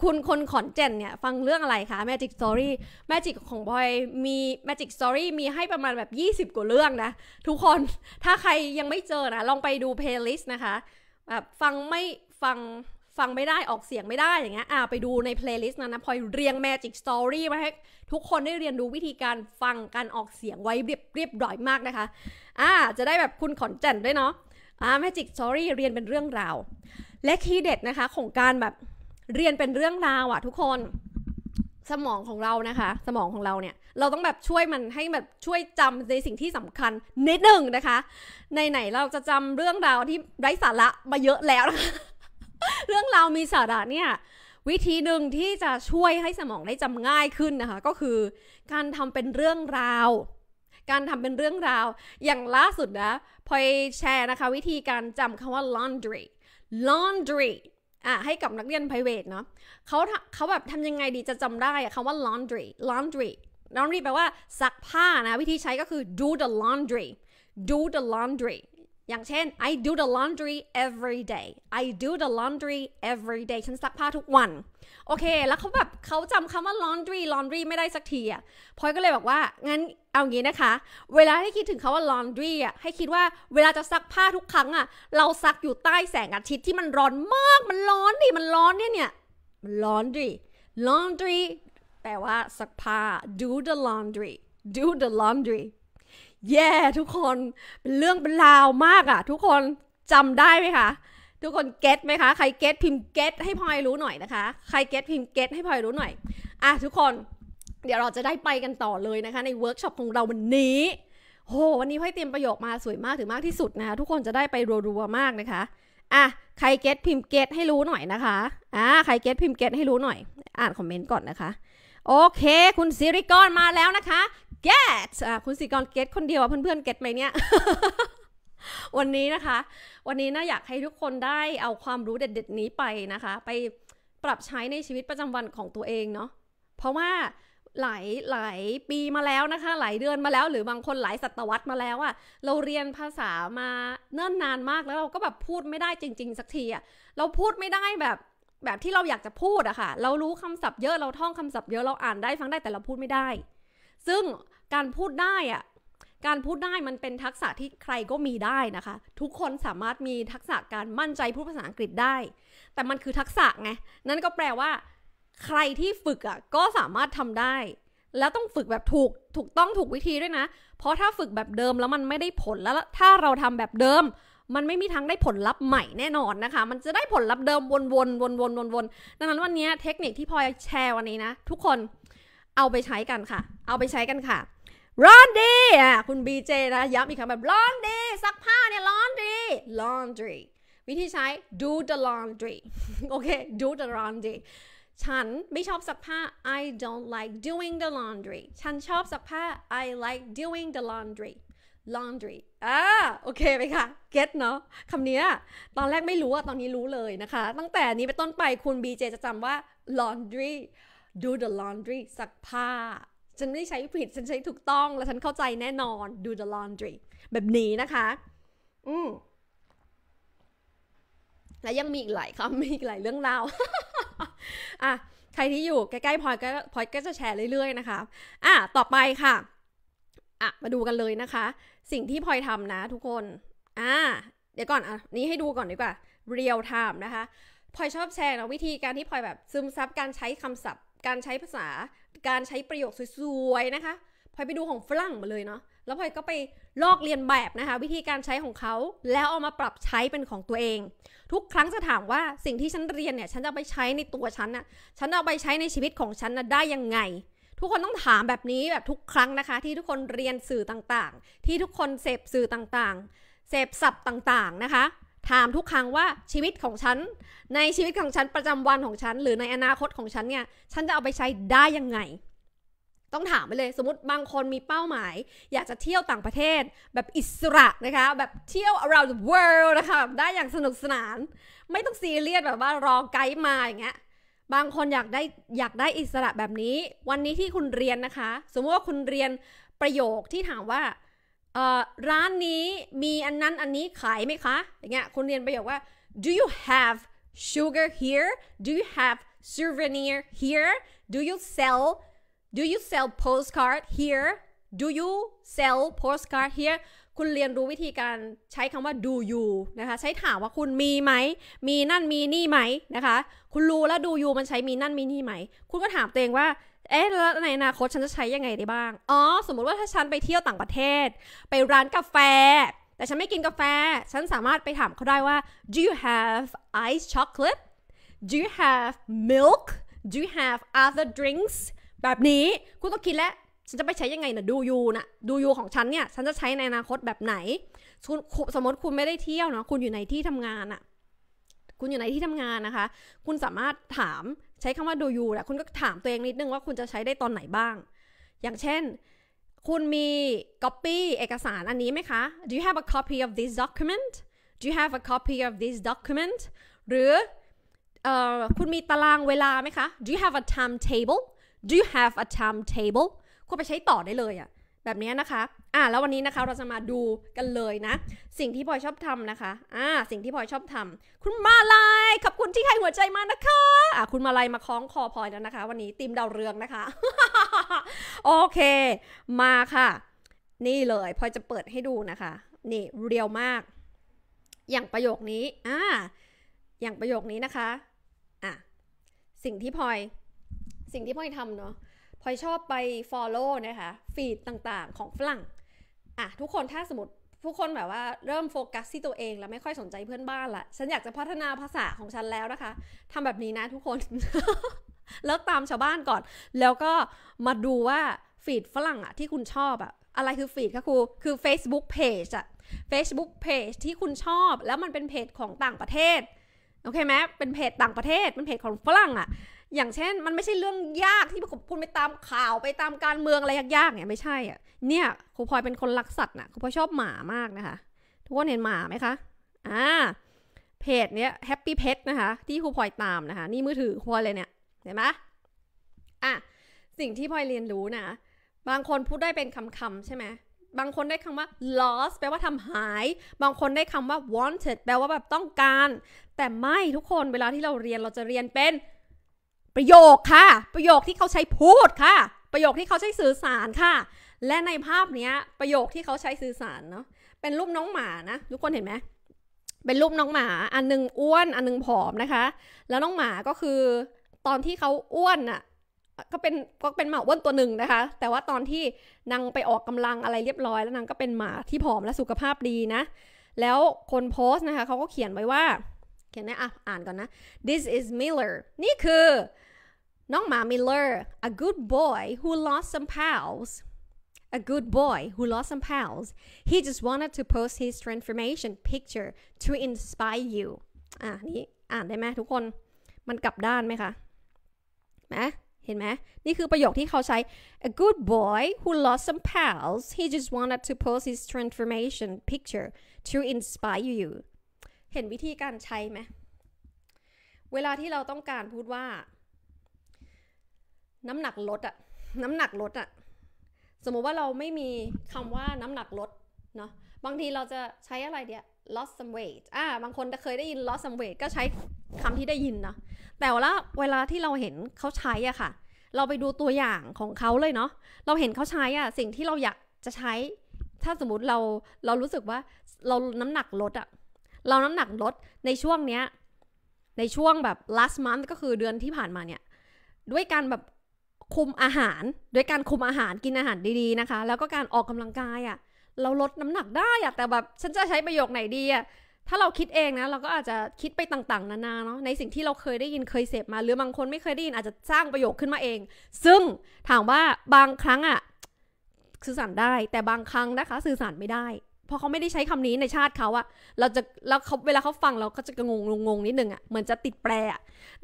คุณคนขอนแก่นเนี่ย ฟังเรื่องอะไรคะ Magic Story Magic ของบอยมี Magic Story มีให้ประมาณแบบ 20 กว่าเรื่องนะ ทุกคนถ้าใครยังไม่เจอนะ ลองไปดูเพลย์ลิสต์นะคะแบบฟังไม่ฟังฟังไม่ได้ออกเสียงไม่ได้อย่างเงี้ย อ่าไปดูในเพลย์ลิสต์นั้นนะพลอยเรียง Magic Story มาให้ทุกคนได้เรียนรู้วิธีการฟังการออกเสียงไว้เรียบเรียบร้อยมากนะคะ อ่า จะได้แบบคุณขอนแก่นด้วยเนาะ อ่า แมจิกสตอรี่เรียนเป็นเรื่องราว และคีย์เด็ดนะคะของการแบบเรียนเป็นเรื่องราวอะทุกคนสมองของเรานะคะ สมองของเราเนี่ย เราต้องแบบช่วยมันให้แบบช่วยจำในสิ่งที่สำคัญนิดหนึ่งนะคะ ในไหนเราจะจำเรื่องราวที่ไร้สาระมาเยอะแล้วนะคะเรื่องราวมีสาระเนี่ยวิธีหนึ่งที่จะช่วยให้สมองได้จำง่ายขึ้นนะคะ ก็คือการทำเป็นเรื่องราว การทำเป็นเรื่องราว อย่างล่าสุดนะพอยแชร์นะคะวิธีการจำคำว่า laundry laundry อ่ะให้กับนักเรียน private เนาะเขาเขาแบบทำยังไงดีจะจำได้คำว่า laundry laundry laundry แปลว่าซักผ้านะวิธีใช้ก็คือ do the laundry do the laundry อย่างเช่น I do the laundry every day I do the laundry every day ฉันซักผ้าทุกวันโอเคแล้วเขาแบบเขาจำคำว่า laundry laundry ไม่ได้สักทีอ่ะพอยก็เลยบอกว่างั้นเอางี้นะคะ เวลาให้คิดถึงคาว่า laundry อ่ะให้คิดว่าเวลาจะซักผ้าทุกครั้งอ่ะเราซักอยู่ใต้แสงอาทิตย์ที่มันร้อนมากมันร้อนดิมันร้อนเนี่ยเนี่ย laundry laundry แปลว่าซักผ้า do the laundry do the laundry แย่ yeah, ทุกคนเป็นเรื่องเป็นราวมากอะทุกคนจำได้ไหมคะทุกคนเก็ตไหมคะใครเก็ตพิมพ์เก็ตให้พลอยรู้หน่อยนะคะใครเก็ตพิมพ์เก็ตให้พลอยรู้หน่อย อ่ะทุกคนเดี๋ยวเราจะได้ไปกันต่อเลยนะคะ ในเวิร์กช็อปของเราวันนี้โหวันนี้พลอยเตรียมประโยคมาสวยมากถึงมากที่สุดนะคะทุกคนจะได้ไปรัวๆมากนะคะ อ่ะใครเก็ตพิมพ์เก็ตให้รู้หน่อยนะคะอ่ะใครเก็ตพิมพ์เก็ตให้รู้หน่อย อ่านคอมเมนต์ก่อนนะคะโอเค คุณซิริกอนมาแล้วนะคะ get อ่ะคุณสิกร get คนเดียว่เพื่อนๆ get ไหมเนี่ยวันนี้นะคะ วันนี้นะอยากให้ทุกคนได้เอาความรู้เด็ด ๆ นี้ไปนะคะ ไปปรับใช้ในชีวิตประจำวันของตัวเองเนาะเพราะว่า หลายหลายปีมาแล้วนะคะ หลายเดือนมาแล้วหรือบางคนหลายศตวรรษมาแล้วอะเราเรียนภาษามาเนิ่นนานมากแล้ว เราก็แบบพูดไม่ได้จริง ๆ สักทีอะเราพูดไม่ได้แบบแบบที่เราอยากจะพูดอะคะ่ะเรารู้คำศัพท์เยอะเราท่องคำศัพท์เยอะเราอ่านได้ฟังได้แต่เราพูดไม่ได้ ซึ่งการพูดได้อะการพูดได้มันเป็นทักษะที่ใครก็มีได้นะคะ ทุกคนสามารถมีทักษะการมั่นใจพูดภาษาอังกฤษได้ แต่มันคือทักษะไง นั่นก็แปลว่า ใครที่ฝึกอ่ะก็สามารถทำได้ แล้วต้องฝึกแบบถูก ถูกต้องถูกวิธีด้วยนะ เพราะถ้าฝึกแบบเดิมแล้วมันไม่ได้ผลแล้วถ้าเราทำแบบเดิม มันไม่มีทางได้ผลลัพธ์ใหม่แน่นอนนะคะ มันจะได้ผลลัพธ์เดิมวนๆ วนๆ วนๆ ดังนั้นวันนี้เทคนิคที่พลอยแชร์วันนี้นะทุกคน เอาไปใช้กันค่ะ เอาไปใช้กันค่ะร้อนดีอ่ะคุณบีเจนะย้ำอีกครั้งแบบร้อนดีซักผ้าเนี่ยร้อนดี laundry วิธีใช้ do the laundry โอเค do the laundry ฉันไม่ชอบซักผ้า I don't like doing the laundry ฉันชอบซักผ้า I like doing the laundry laundry อ่าโอเคไหมคะ get เนาะคำนี้ตอนแรกไม่รู้อะตอนนี้รู้เลยนะคะ ตั้งแต่นี้ไปต้นไปคุณ BJ จะจำว่า laundry do the laundry ซักผ้าฉันไม่ได้ใช้ผิด ฉันใช้ถูกต้อง แล้วฉันเข้าใจแน่นอน do the laundry แบบนี้นะคะ อืมและยังมีอีกหลายคำ มีอีกหลายเรื่องราวอ่ะใครที่อยู่ใกล้ๆพอยก็พอยก็จะแชร์เรื่อยๆนะคะอ่ะต่อไปค่ะอ่ะ มาดูกันเลยนะคะ สิ่งที่พอยทำนะทุกคนอ่ะเดี๋ยวก่อนอ่ะนี้ให้ดูก่อนดีกว่าเรียลไทม์นะคะพลอยชอบแชร์นะวิธีการที่พลอยแบบ ซึมซับการใช้คำศัพท์ การใช้ภาษาการใช้ประโยคสวยๆนะคะพลอยไปดูของฝรั่งมาเลยเนาะ แล้วพลอยก็ไปลอกเรียนแบบนะคะ วิธีการใช้ของเขา แล้วเอามาปรับใช้เป็นของตัวเอง ทุกครั้งจะถามว่าสิ่งที่ฉันเรียนเนี่ยฉันจะไปใช้ในตัวฉันนะฉันเอาไปใช้ในชีวิตของฉันนะได้ยังไง ทุกคนต้องถามแบบนี้แบบทุกครั้งนะคะ ที่ทุกคนเรียนสื่อต่างๆ ที่ทุกคนเสพสื่อต่างๆเสพสับต่าง ๆนะคะถามทุกครั้งว่าชีวิตของฉัน ในชีวิตของฉัน ประจำวันของฉัน หรือในอนาคตของฉันเนี่ยฉันจะเอาไปใช้ได้ยังไง ต้องถามไปเลยสมมติบางคนมีเป้าหมาย อยากจะเที่ยวต่างประเทศ แบบอิสระนะคะแบบเที่ยว around the world นะคะได้อย่างสนุกสนาน ไม่ต้องซีเรียสแบบว่ารอไกด์มาอย่างเงี้ยบางคนอยากได้อยากได้อิสระแบบนี้ วันนี้ที่คุณเรียนนะคะ สมมติว่าคุณเรียนประโยคที่ถามว่าร้านนี้มีอันนั้นอันนี้ขายไหมคะอย่างเงี้ยคนเรียนประโยคว่า do you have sugar here do you have souvenir here do you sell do you sell postcard here do you sell postcard here คุณเรียนรู้วิธีการใช้คำว่า do you นะคะใช้ถามว่าคุณมีไหม มีนั่นมีนี่ไหมนะคะคุณรู้แล้ว do you มันใช้มีนั่นมีนี่ไหม คุณก็ถามตัวเองว่าเอ๊ะแล้วในอนาคตฉันจะใช้ยังไงได้บ้าง อ๋อ สมมุติว่าถ้าฉันไปเที่ยวต่างประเทศ ไปร้านกาแฟ แต่ฉันไม่กินกาแฟ ฉันสามารถไปถามเขาได้ว่า do you have ice chocolate do you have milk do you have other drinks แบบนี้ คุณต้องคิดแล้ว ฉันจะไปใช้ยังไงนะดูยูนะดูยูของฉันเนี่ย ฉันจะใช้ในอนาคตแบบไหน สมมติคุณไม่ได้เที่ยวเนาะ คุณอยู่ในที่ทำงานอะคุณอยู่ในที่ทำงานนะคะ คุณสามารถถามใช้คำว่าูอยู่แหละคุณก็ถามตัวเองนิดนึงว่าคุณจะใช้ได้ตอนไหนบ้าง อย่างเช่น คุณมี copy เอกสารอันนี้ไหมคะ do you have a copy of this document do you have a copy of this document หรือคุณมีตารางเวลาไหมคะ do you have a timetable do you have a timetable คุณไปใช้ต่อได้เลยอะแบบนี้นะคะ อ่าแล้ววันนี้นะคะเราจะมาดูกันเลยนะ สิ่งที่พลอยชอบทำนะคะ อ่าสิ่งที่พลอยชอบทำ คุณมาลายขอบคุณที่ให้หัวใจมานะคะ อ่าคุณมาลายมาคล้องคอพลอยแล้วนะคะ วันนี้ตีมดาวเรืองนะคะ โอเค มาค่ะ นี่เลยพลอยจะเปิดให้ดูนะคะ นี่เรียวมาก อย่างประโยคนี้อ่าอย่างประโยคนี้นะคะอ่ะสิ่งที่พลอย สิ่งที่พลอยทำเนาะพลอยชอบไป follow นะคะ ฟีดต่างๆ ของฝรั่ง อ่ะ ทุกคน ถ้าสมมติผู้คนแบบว่าเริ่มโฟกัส ที่ตัวเองแล้วไม่ค่อยสนใจเพื่อนบ้านละฉันอยากจะพัฒนาภาษาของฉันแล้วนะคะ ทำแบบนี้นะทุกคน เลิกตามชาวบ้านก่อน แล้วก็มาดูว่าฟีดฝรั่งอะที่คุณชอบอะอะไรคือฟีดคะครู คือ Facebook Page อะ Facebook Page ที่คุณชอบแล้วมันเป็นเพจของต่างประเทศ โอเคไหมเป็นเพจต่างประเทศ เป็นเพจของฝรั่งอะอย่างเช่นมันไม่ใช่เรื่องยากที่คุณไปตามข่าวไปตามการเมืองอะไรยากๆเนี่ยไม่ใช่อ่ะเนี่ยครูพลอยเป็นคนรักสัตว์นะครูพลอยชอบหมามากนะคะทุกคนเห็นหมาไหมคะอ่าเพจเนี้ยแฮปปี้เพจนะคะที่ครูพลอยตามนะคะนี่มือถือครูพลอยเลยเนี่ยเห็นไหมอ่ะสิ่งที่พลอยเรียนรู้นะ บางคนพูดได้เป็นคำๆใช่ไหมบางคนได้คำว่า lost แปลว่าทำหาย บางคนได้คำว่า wanted แปลว่าแบบต้องการ แต่ไม่ทุกคนเวลาที่เราเรียนเราจะเรียนเป็นประโยคค่ะ ประโยคที่เขาใช้พูดค่ะ ประโยคที่เขาใช้สื่อสารค่ะ และในภาพเนี้ย ประโยคที่เขาใช้สื่อสารเนาะเป็นรูปน้องหมานะทุกคนเห็นไหมเป็นรูปน้องหมา อันนึงอ้วน อันนึงผอมนะคะ แล้วน้องหมาก็คือ ตอนที่เขาอ้วนอะ่ะก็เป็นก็เป็นหมาอ้วนตัวหนึ่งนะคะ แต่ว่าตอนที่นางไปออกกำลังอะไรเรียบร้อยแล้วนางก็เป็นหมาที่ผอมและสุขภาพดีนะ แล้วคนโพสต์นะคะเขาก็เขียนไว้ว่า เขียนนะอ่อ่านก่อนนะ this is Miller นี่คือน้องหมามิลเลอร์ a good boy who lost some p a l s a good boy who lost some p a l s He just wanted to post his transformation picture to inspire you. อ่านี่อ่านได้ไหมทุกคน มันกลับด้านไหมคะไหมเห็นไหม นี่คือประโยคที่เขาใช้ a good boy who lost some p a l s He just wanted to post his transformation picture to inspire you. เห็นวิธีการใช้ไหม เวลาที่เราต้องการพูดว่าน้ำหนักลดอะน้ำหนักลดอะสมมุติว่าเราไม่มีคำว่าน้ำหนักลด เนาะ บางทีเราจะใช้อะไรเดีย lost some weight อ่า บางคนเคยได้ยิน lost some weight ก็ใช้คำที่ได้ยินนะแต่ว่าเวลาที่เราเห็นเขาใช้อ่ะค่ะ เราไปดูตัวอย่างของเขาเลยเนาะ เราเห็นเขาใช้อ่ะ สิ่งที่เราอยากจะใช้ ถ้าสมมติเราเรารู้สึกว่าเราน้ำหนักลดอ่ะ เราน้ำหนักลดในช่วงเนี้ย ในช่วงแบบ last month ก็คือเดือนที่ผ่านมาเนี่ยด้วยการแบบคุมอาหารด้วยการคุมอาหารกินอาหารดีๆนะคะ แล้วก็การออกกำลังกายอะ่ะ เราลดน้ำหนักได้อะ่ะแต่แบบฉันจะใช้ประโยคไหนดีอะ่ะถ้าเราคิดเองนะ เราก็อาจจะคิดไปต่าง ๆนานาเนาะในสิ่งที่เราเคยได้ยินเคยเสพมาหรือบางคนไม่เคยได้ยินอาจจะสร้างประโยคขึ้นมาเอง ซึ่งถามว่าบางครั้งอะ่ะสื่อสารได้ แต่บางครั้งนะคะ สื่อสารไม่ได้ เพราะเขาไม่ได้ใช้คำนี้ในชาติเขาอะเราจะแล้วเขาเวลาเขาฟังเราก็จะงงงงนิดนึงอะเหมือนจะติดแปร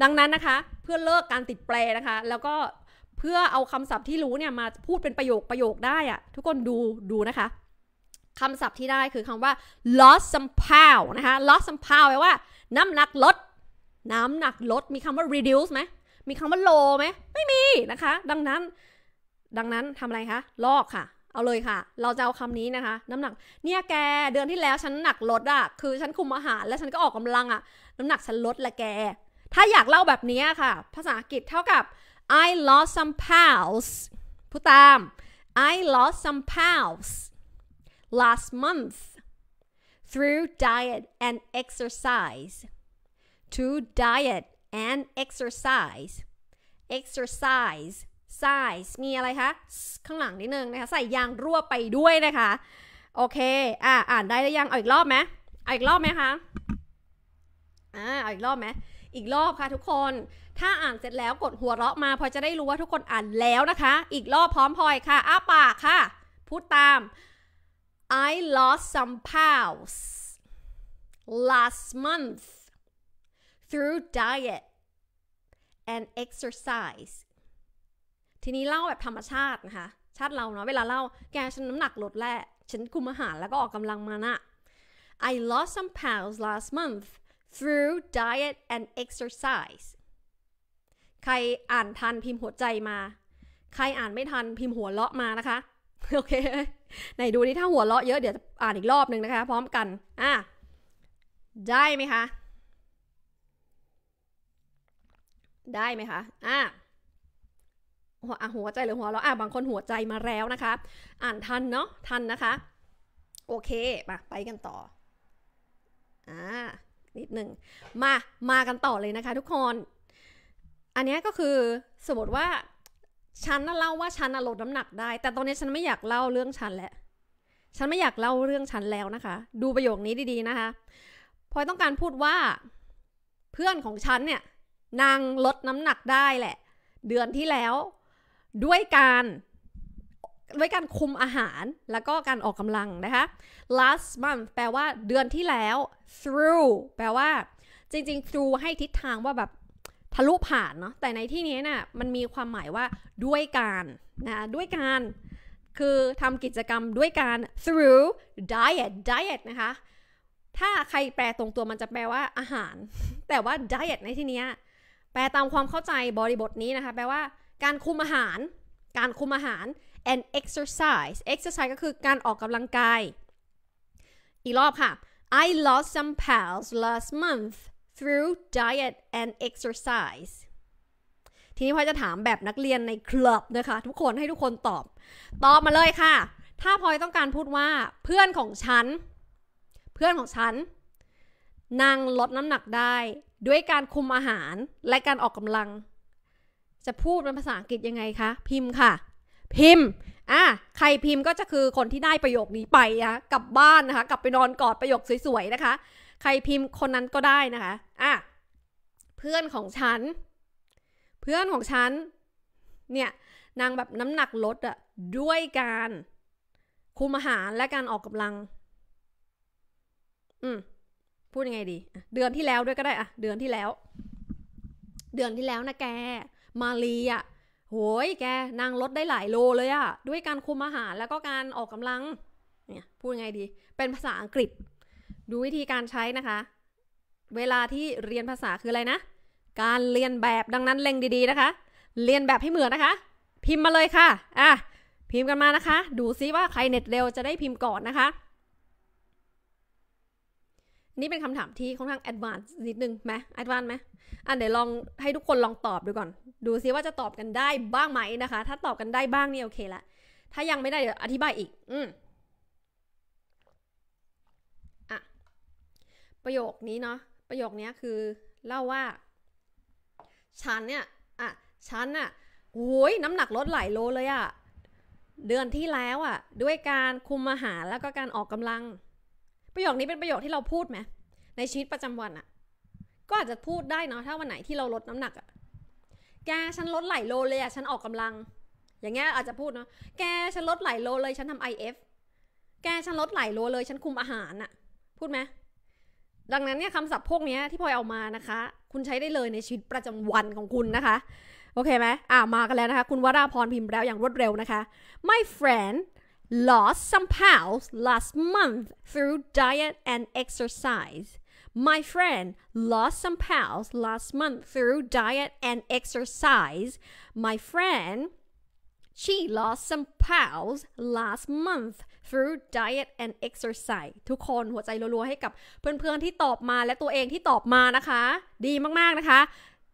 ดังนั้นนะคะ เพื่อเลิกการติดแปรนะคะ แล้วก็เพื่อเอาคำศัพท์ที่รู้เนี่ยมาพูดเป็นประโยคประโยคได้อะทุกคนดูดูนะคะ คำศัพท์ที่ได้คือคำว่า lost some pound นะคะ lost some pound แปลว่า น้ำหนักลด น้ำหนักลดมีคำว่า reduce ไหมมีคำว่า low ไหมไม่มีนะคะ ดังนั้น ดังนั้นทำอะไรคะลอกค่ะ เอาเลยค่ะ เราจะเอาคำนี้นะคะ น้ำหนักเนี่ยแกเดือนที่แล้วฉันหนักลดอะคือฉันคุมอาหารแล้วฉันก็ออกกำลังอะน้ำหนักฉันลดละแก ถ้าอยากเล่าแบบนี้ค่ะ ภาษาอังกฤษเท่ากับ I lost some pals ผู้ตาม I lost some pals last month through diet and exercise to diet and exercise exercise size มีอะไรคะ ข้างหลังนิดนึงนะคะ ใส่ยางรั่วไปด้วยนะคะ โอเค อ่า อ่านได้หรือยัง เอาอีกรอบไหมเอาอีกรอบไหมคะ อ่า เอาอีกรอบไหม อีกรอบค่ะทุกคนถ้าอ่านเสร็จแล้วกดหัวเราะมาพอจะได้รู้ว่าทุกคนอ่านแล้วนะคะ อีกรอบพร้อมพลอยค่ะ อ้าปากค่ะ พูดตาม I lost some pounds last month through diet and exercise ทีนี้เล่าแบบธรรมชาตินะคะ ชาติเราเนาะ เวลาเล่าแกฉันน้ำหนักลดแล้วฉันคุมอาหารแล้วก็ออกกำลังมานะ I lost some pounds last month through diet and exercise ใครอ่านทันพิมพ์หัวใจมา ใครอ่านไม่ทันพิมพ์หัวเลาะมานะคะโอเคไหนดูนี่ถ้าหัวเลาะเยอะเดี๋ยวจะอ่านอีกรอบหนึ่งนะคะ พร้อมกันอ่ะได้ไหมคะ ได้ไหมคะ อ่ะหัวหัวใจหรือหัวเราะอ่ะบางคนหัวใจมาแล้วนะคะ อ่านทันเนาะทันนะคะโอเคมาไปกันต่ออ่านิดหนึ่งมามากันต่อเลยนะคะทุกคนอันนี้ก็คือสมมติว่าฉันน่ะเล่าว่าฉันน่ะลดน้ำหนักได้ แต่ตอนนี้ฉันไม่อยากเล่าเรื่องฉันแล้วฉันไม่อยากเล่าเรื่องฉันแล้วนะคะ ดูประโยคนี้ดีๆนะคะพลอยต้องการพูดว่า เพื่อนของฉันเนี่ยนางลดน้ำหนักได้แหละ เดือนที่แล้ว ด้วยการ ด้วยการคุมอาหาร แล้วก็การออกกำลังนะคะ last month แปลว่าเดือนที่แล้ว through แปลว่า จริงๆ through ให้ทิศทางว่าแบบทะลุผ่านเนาะแต่ในที่นี้นะ่ะมันมีความหมายว่าด้วยการนะด้วยการ คือทำกิจกรรมด้วยการ through diet diet นะคะ ถ้าใครแปลตรงตัวมันจะแปลว่าอาหาร แต่ว่า diet ในที่นี้ แปลตามความเข้าใจบริบทนี้นะคะ แปลว่าการคุมอาหาร การคุมอาหาร and exercise exercise ก็คือการออกกำลังกาย อีกรอบค่ะ I lost some pounds last month through diet and exercise ทีนี้พอจะถามแบบนักเรียนในคลับนะคะ ทุกคนให้ทุกคนตอบ ตอบมาเลยค่ะ ถ้าพลอยต้องการพูดว่า เพื่อนของฉันเพื่อนของฉันนั่งลดน้ำหนักได้ ด้วยการคุมอาหารและการออกกำลัง จะพูดเป็นภาษาอังกฤษยังไงคะ พิมพ์ค่ะ พิมพ์อ่ะใครพิมพ์ก็จะคือคนที่ได้ประโยคนี้ไปนะกลับบ้านนะคะ กลับไปนอนกอดประโยคสวยๆนะคะใครพิมพ์คนนั้นก็ได้นะคะ อ่ะ เพื่อนของฉัน เพื่อนของฉัน เนี่ย นางแบบน้ำหนักลดอะด้วยการคุมอาหารและการออกกำลัง อืม พูดยังไงดี เดือนที่แล้วด้วยก็ได้อะ เดือนที่แล้ว เดือนที่แล้วนะแก มาลีอะโหย แกนางลดได้หลายโลเลยอะ ด้วยการคุมอาหารแล้วก็การออกกำลัง เนี่ย พูดยังไงดี เป็นภาษาอังกฤษดูวิธีการใช้นะคะ เวลาที่เรียนภาษาคืออะไรนะ การเรียนแบบดังนั้นเล็งดีๆนะคะ เรียนแบบให้เหมือนนะคะ พิมพ์มาเลยค่ะ อ่ะ พิมพ์กันมานะคะ ดูซิว่าใครเน็ตเร็วจะได้พิมพ์ก่อนนะคะ นี่เป็นคำถามที่ค่อนข้างแอดวานซ์นิดนึงไหมแอดวานซ์ไหมอ่ะเดี๋ยวลองให้ทุกคนลองตอบดูก่อน ดูซิว่าจะตอบกันได้บ้างไหมนะคะ ถ้าตอบกันได้บ้างนี่โอเคละ ถ้ายังไม่ได้เดี๋ยวอธิบายอีก อืมประโยคนี้เนาะ ประโยคนี้คือเล่าว่าฉันเนี่ยอ่ะฉันอ่ะโอ้ยน้ำหนักลดหลายโลเลยอะ่ะเดือนที่แล้วอะ่ะ ด้วยการคุมอาหารแล้วก็การออกกำลัง ประโยคนี้เป็นประโยคที่เราพูดไหม ในชีวิตประจำวันอะ่ะก็อาจจะพูดได้เนาะ ถ้าวันไหนที่เราลดน้ำหนักอะ่ะแก ฉันลดหลายโลเลยอะ่ะฉันออกกำลัง อย่างเงี้ย อาจจะพูดเนาะ แกฉันลดหลายโลเลยฉันทำไอเอฟแกฉันลดหลายโลเลย ฉันคุมอาหารอะ่ะ พูดไหมดังนั้นเนี่ยคำศัพท์พวกนี้ที่พลอยเอามานะคะ คุณใช้ได้เลยในชีวิตประจำวันของคุณนะคะ โอเคไหมอ่ามากันแล้วนะคะ คุณวราพรพิมพ์แล้วอย่างรวดเร็วนะคะ my friend lost some pounds last month through diet and exercise My friend lost some pounds last month through diet and exercise. My friend, she lost some pounds last month through diet and exercise ทุกคนหัวใจรัวๆให้กับเพื่อนๆที่ตอบมาและตัวเองที่ตอบมานะคะ ดีมากๆนะคะ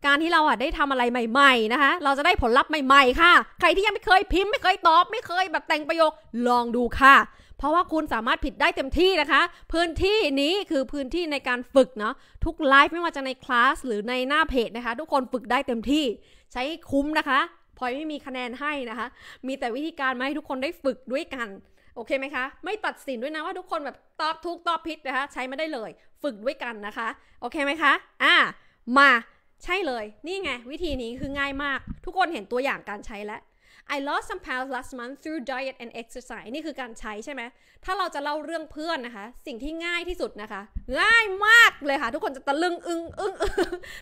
การที่เราอ่ะได้ทำอะไรใหม่ๆนะคะ เราจะได้ผลลัพธ์ใหม่ๆค่ะ ใครที่ยังไม่เคยพิมพ์ไม่เคยตอบ ไม่เคยแบบแต่งประโยคลองดูค่ะ เพราะว่าคุณสามารถผิดได้เต็มที่นะคะ พื้นที่นี้คือพื้นที่ในการฝึกเนาะทุกไลฟ์ไม่ว่าจะในคลาสหรือในหน้าเพจนะคะ ทุกคนฝึกได้เต็มที่ ใช้คุ้มนะคะพลอยไม่มีคะแนนให้นะคะ มีแต่วิธีการมาให้ทุกคนได้ฝึกด้วยกันโอเคไหมคะ ไม่ตัดสินด้วยนะว่าทุกคนแบบตอบถูกตอบผิดนะคะใช้ไม่ได้เลย ฝึกด้วยกันนะคะ โอเคไหมคะ อ่า มาใช่เลยนี่ไงวิธีนี้คือง่ายมาก ทุกคนเห็นตัวอย่างการใช้แล้ว I lost some pounds last month through diet and exercise นี่คือการใช้ใช่ไหมถ้าเราจะเล่าเรื่องเพื่อนนะคะ สิ่งที่ง่ายที่สุดนะคะ ง่ายมากเลยค่ะ ทุกคนจะตะลึงอึ้งอึ้ง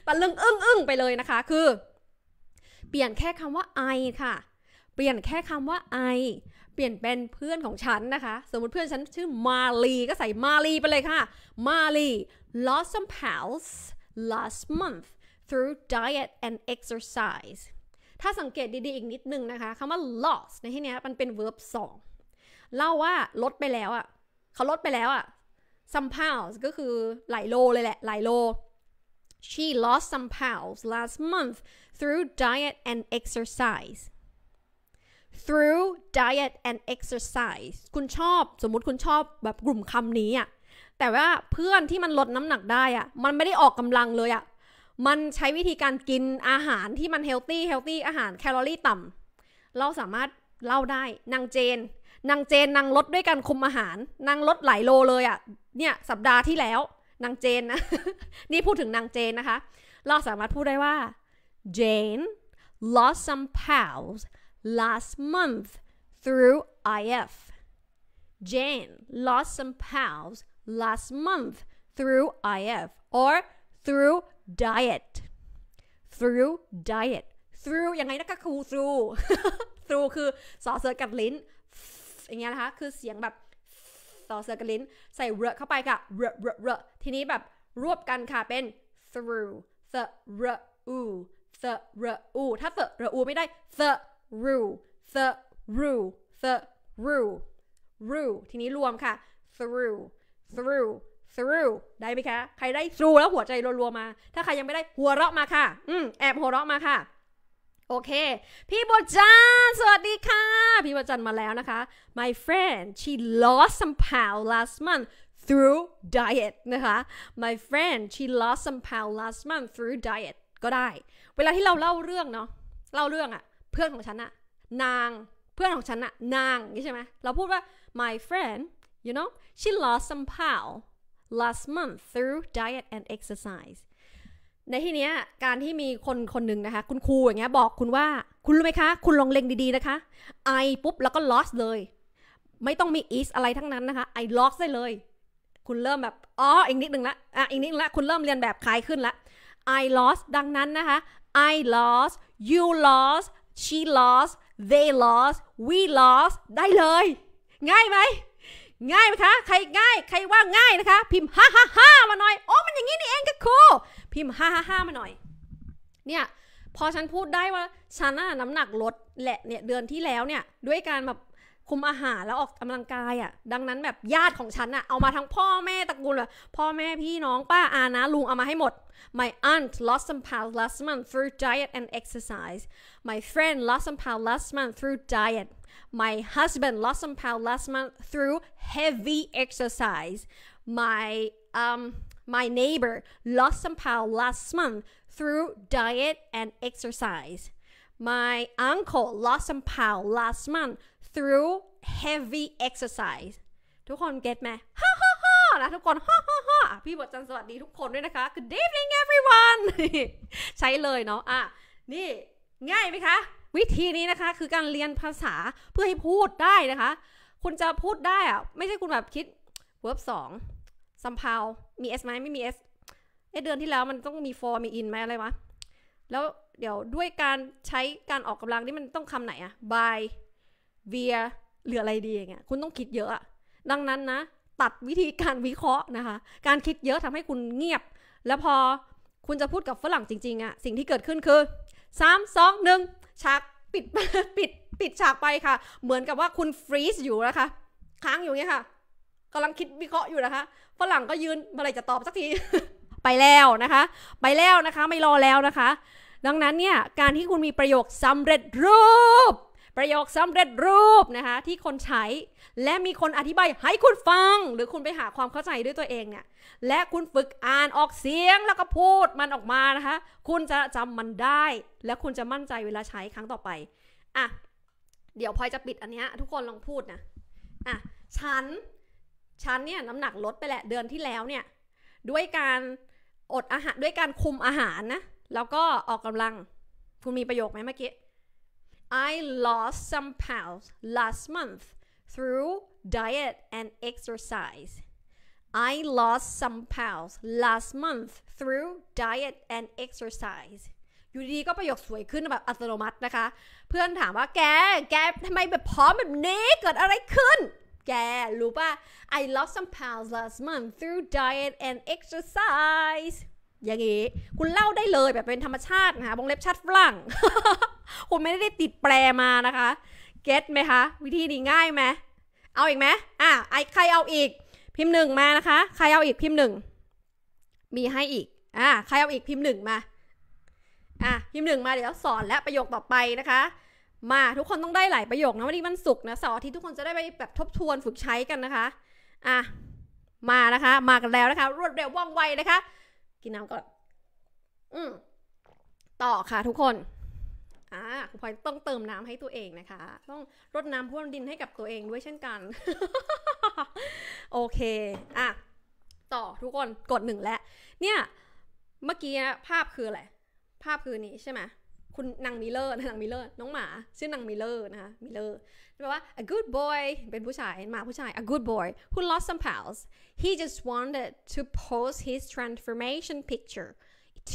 ตะลึงอึ้งอึ้งไปเลยนะคะคือ เปลี่ยนแค่คำว่า I ค่ะ เปลี่ยนแค่คำว่า I เปลี่ยนเป็นเพื่อนของฉันนะคะ สมมติเพื่อนฉันชื่อมาลีก็ใส่มาลีไปเลยค่ะมาลี lost some pounds last month through diet and exercise ถ้าสังเกตดีๆอีกนิดนึงนะคะคำว่า lost ในที่นี้มันเป็น verb 2เล่าว่าลดไปแล้วอะ่ะ เขาลดไปแล้วอะ่ะ some pounds ก็คือหลายโลเลยแหละหลายโล she lost some pounds last month through diet and exercise through diet and exercise คุณชอบ สมมุติคุณชอบแบบกลุ่มคำนี้อ่ะแต่ว่าเพื่อนที่มันลดน้ำหนักได้อ่ะมันไม่ได้ออกกำลังเลยอ่ะมันใช้วิธีการกินอาหารที่มันเฮลตี้เฮลตี้อาหาร แคลอรี่ต่ำเราสามารถเล่าได้นางเจนนางเจนนางลดด้วยการคุมอาหารนางลดหลายโลเลยอ่ะเนี่ยสัปดาห์ที่แล้วนางเจนนะนี่พูดถึงนางเจนนะคะ เราสามารถพูดได้ว่า Jane lost some pounds last month through IF. Jane lost some pounds last month through IF or through diet. through diet through ยังไงนะคะครู through through คือ สอเสือกัดลิ้น อย่างเงี้ยนะคะ คือเสียงแบบ สอเสือกัดลิ้นใส่เรเข้าไปค่ะเรเรเรทีนี้แบบรวบกันค่ะเป็น through the r u the r u ถ้า the r u ไม่ได้ the rule the rule t h ู r u l r u ทีนี้รวมค่ะ through through through ได้ไหมคะ ใครได้ through แล้วหัวใจรัวๆมา ถ้าใครยังไม่ได้หัวเราะมาค่ะ อืมแอบหัวเราะมาค่ะ โอเค พี่บัวจันสวัสดีค่ะ พี่บัวจันมาแล้วนะคะ my friend she lost some pound last month through diet นะคะ my friend she lost some pound last month through diet ก็ได้ เวลาที่เราเล่าเรื่องเนาะ เล่าเรื่องอะเพื่อนของฉันอะนางเพื่อนของฉันอะนางใช่ไหมเราพูดว่า my friend you know she lost some pound s last month through diet and exercise ในที่นี้การที่มีคนคนหนึ่งนะคะ คุณครูอย่างเงี้ยบอกคุณว่า คุณรู้ไหมคะ คุณลองเล็งดีๆนะคะไอปุ๊บแล้วก็ l o s t เลย ไม่ต้องมี is อะไรทั้งนั้นนะคะ I lost ได้เลย คุณเริ่มแบบ อ๋ออีกนิดหนึ่งละอ่ะอีกนิดละคุณเริ่มเรียนแบบคล้ายขึ้นละ I lost ดังนั้นนะคะ I lost you lost she lost they lost we lost ได้เลย ง่ายไหมง่ายไหมคะใครง่ายใครว่าง่ายนะคะ พิมพ์ฮ่าฮ่าามาหน่อย โอ้มันอย่างนี้นี่เองค่ะครูพิมพ์ฮ่าฮ่าฮ่ามาหน่อย เนี่ย พอฉันพูดได้ว่าฉันน่ะน้ำหนักลด แหละเนี่ย เดือนที่แล้วเนี่ย ด้วยการแบบคุมอาหารแล้วออกกำลังกายอะ่ะ ดังนั้นแบบญาติของฉันอะ่ะ เอามาทั้งพ่อแม่ตระกูลเลยพ่อแม่พี่น้อง ป้า อานะลุงเอามาให้หมด My aunt lost some pounds last month through diet and exercise. My friend lost some pounds last month through diet. My husband lost some pounds last month through heavy exercise. My um my neighbor lost some pounds last month through diet and exercise. My uncle lost some pounds last month through heavy exercise ทุกคน get ไหมฮ่าฮ่าฮ่านะทุกคน ฮ่าฮ่าฮ่าพี่บทจันสวัสดีทุกคนด้วยนะคะ Good evening everyone ใช้เลยเนาะ อ่ะ นี่ง่ายไหมคะ วิธีนี้นะคะคือการเรียนภาษาเพื่อให้พูดได้นะคะ คุณจะพูดได้อะไม่ใช่คุณแบบคิด verb สองซัมพาวมี s ไหมไม่มี s เอเดือนที่แล้วมันต้องมี for มี in ไหมอะไรวะ แล้วเดี๋ยวด้วยการใช้การออกกำลังนี่มันต้องคำไหนอะ by เวียเหลืออะไรดีอย่างเงี้ยคุณต้องคิดเยอะ ดังนั้นนะ ตัดวิธีการวิเคราะห์นะคะ การคิดเยอะทำให้คุณเงียบ แล้วพอคุณจะพูดกับฝรั่งจริงๆอะสิ่งที่เกิดขึ้นคือสามสองหนึ่งฉาก ปิดปิดปิดฉากไปค่ะ เหมือนกับว่าคุณฟรีซอยู่นะคะ ค้างอยู่เงี้ยค่ะกำลังคิดวิเคราะห์อยู่นะคะฝรั่งก็ยืนเมื่อไรจะตอบสักทีไปแล้วนะคะ ไปแล้วนะคะไม่รอแล้วนะคะ ดังนั้นเนี่ยการที่คุณมีประโยคสำเร็จรูปประโยคสำเร็จรูปนะคะที่คนใช้และมีคนอธิบายให้คุณฟังหรือคุณไปหาความเข้าใจด้วยตัวเองเนี่ยและคุณฝึกอ่านออกเสียงแล้วก็พูดมันออกมานะคะคุณจะจำมันได้ และคุณจะมั่นใจเวลาใช้ครั้งต่อไปอ่ะเดี๋ยวพลอยจะปิดอันนี้ ทุกคนลองพูดนะอ่ะฉันฉันเนี่ยน้ำหนักลดไปแหละเดือนที่แล้วเนี่ยด้วยการอดอาหารด้วยการคุมอาหารนะแล้วก็ออกกำลังคุณมีประโยคไหมเมื่อกี้ I lost some pounds last month through diet and exercise. I lost some pounds last month through diet and exercise. อยู่ดีก็ประโยคสวยขึ้นแบบอัตโนมัตินะคะ เพื่อนถามว่าแก แกทำไมแบบพร้อมแบบนี้ เกิดอะไรขึ้น แกรู้ป่ะ I lost some pounds last month through diet and exercise อย่างนี้คุณเล่าได้เลยแบบเป็นธรรมชาตินะคะวงเล็บชัดฝรั่งคุณไม่ได้ติดแปลมานะคะเก็ตไหมคะวิธีนี้ง่ายไหมเอาอีกไหมอ่ะไอใครเอาอีก พิมพ์หนึ่งมานะคะ ใครเอาอีกพิมพ์หนึ่งมีให้อีกอ่ะใครเอาอีกพิมพ์หนึ่งมาอ่ะพิมพ์หนึ่งมาเดี๋ยวสอนและประโยคต่อไปนะคะ มาทุกคนต้องได้หลายประโยคนะวันนี้วันศุกร์นะสอนที่ทุกคนจะได้ไปแบบทบทวนฝึกใช้กันนะคะ อ่ะมานะคะ มากันแล้วนะคะ รวดเร็วว่องไวนะคะกินน้ำก่อน อืมต่อค่ะทุกคน อ่าคุณพลอยต้องเติมน้ำให้ตัวเองนะคะ ต้องรดน้ำพ่นดินให้กับตัวเองด้วยเช่นกัน โอเค อ่ะ ต่อทุกคนกดหนึ่งแล้ว เนี่ย เมื่อกี้ภาพคืออะไร ภาพคือนี้ใช่ไหมคุณนางมิเลอร์นางมิเลอร์ น้องหมา ชื่อนางมิเลอร์ นะคะ มิเลอร์ แปลว่า a good boy เป็นผู้ชาย หมาผู้ชาย a good boy who lost some pounds he just wanted to post his transformation picture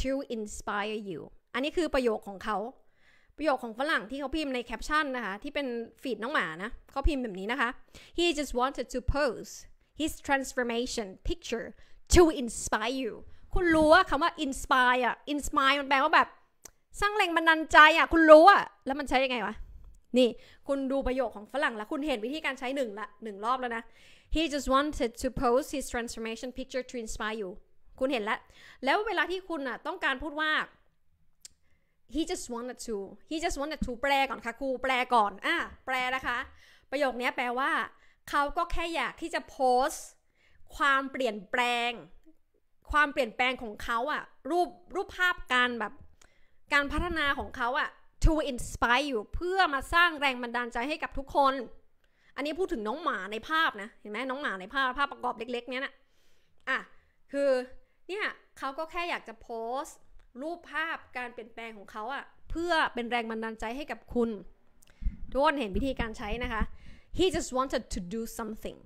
to inspire you อันนี้คือประโยคของเขา ประโยคของฝรั่งที่เขาพิมพ์ในแคปชั่นนะคะ ที่เป็นฟีดน้องหมานะ เขาพิมพ์แบบนี้นะคะ he just wanted to post his transformation picture to inspire you คุณรู้ว่าคำว่า inspire อ่ะ inspire มันแปลว่าแบบสร้างแรงบันดาลใจอ่ะคุณรู้อ่ะแล้วมันใช้ยังไงวะ นี่คุณดูประโยคของฝรั่งละคุณเห็นวิธีการใช้หนึ่งละหนึ่งรอบแล้วนะ he just wanted to post his transformation picture to inspire you คุณเห็นแล้วแล้วเวลาที่คุณอ่ะต้องการพูดว่า he just wanted to he just wanted to แปลก่อนค่ะ ครูแปลก่อนอ่ะแปลนะคะ ประโยคนี้แปลว่า เขาก็แค่อยากที่จะโพสต์ ความเปลี่ยนแปลง ความเปลี่ยนแปลงของเขาอะรูปรูปภาพการแบบการพัฒนาของเขาอะ to inspire อยู่เพื่อมาสร้างแรงบันดาลใจให้กับทุกคน อันนี้พูดถึงน้องหมาในภาพนะ เห็นไหมน้องหมาในภาพ ภาพประกอบเล็ก ๆ เนี้ยนะอ่ะคือเนี่ยเขาก็แค่อยากจะโพสต์ รูปภาพการเปลี่ยนแปลงของเขาอะเพื่อเป็นแรงบันดาลใจให้กับคุณทุกคนเห็นวิธีการใช้นะคะ he just wanted to do something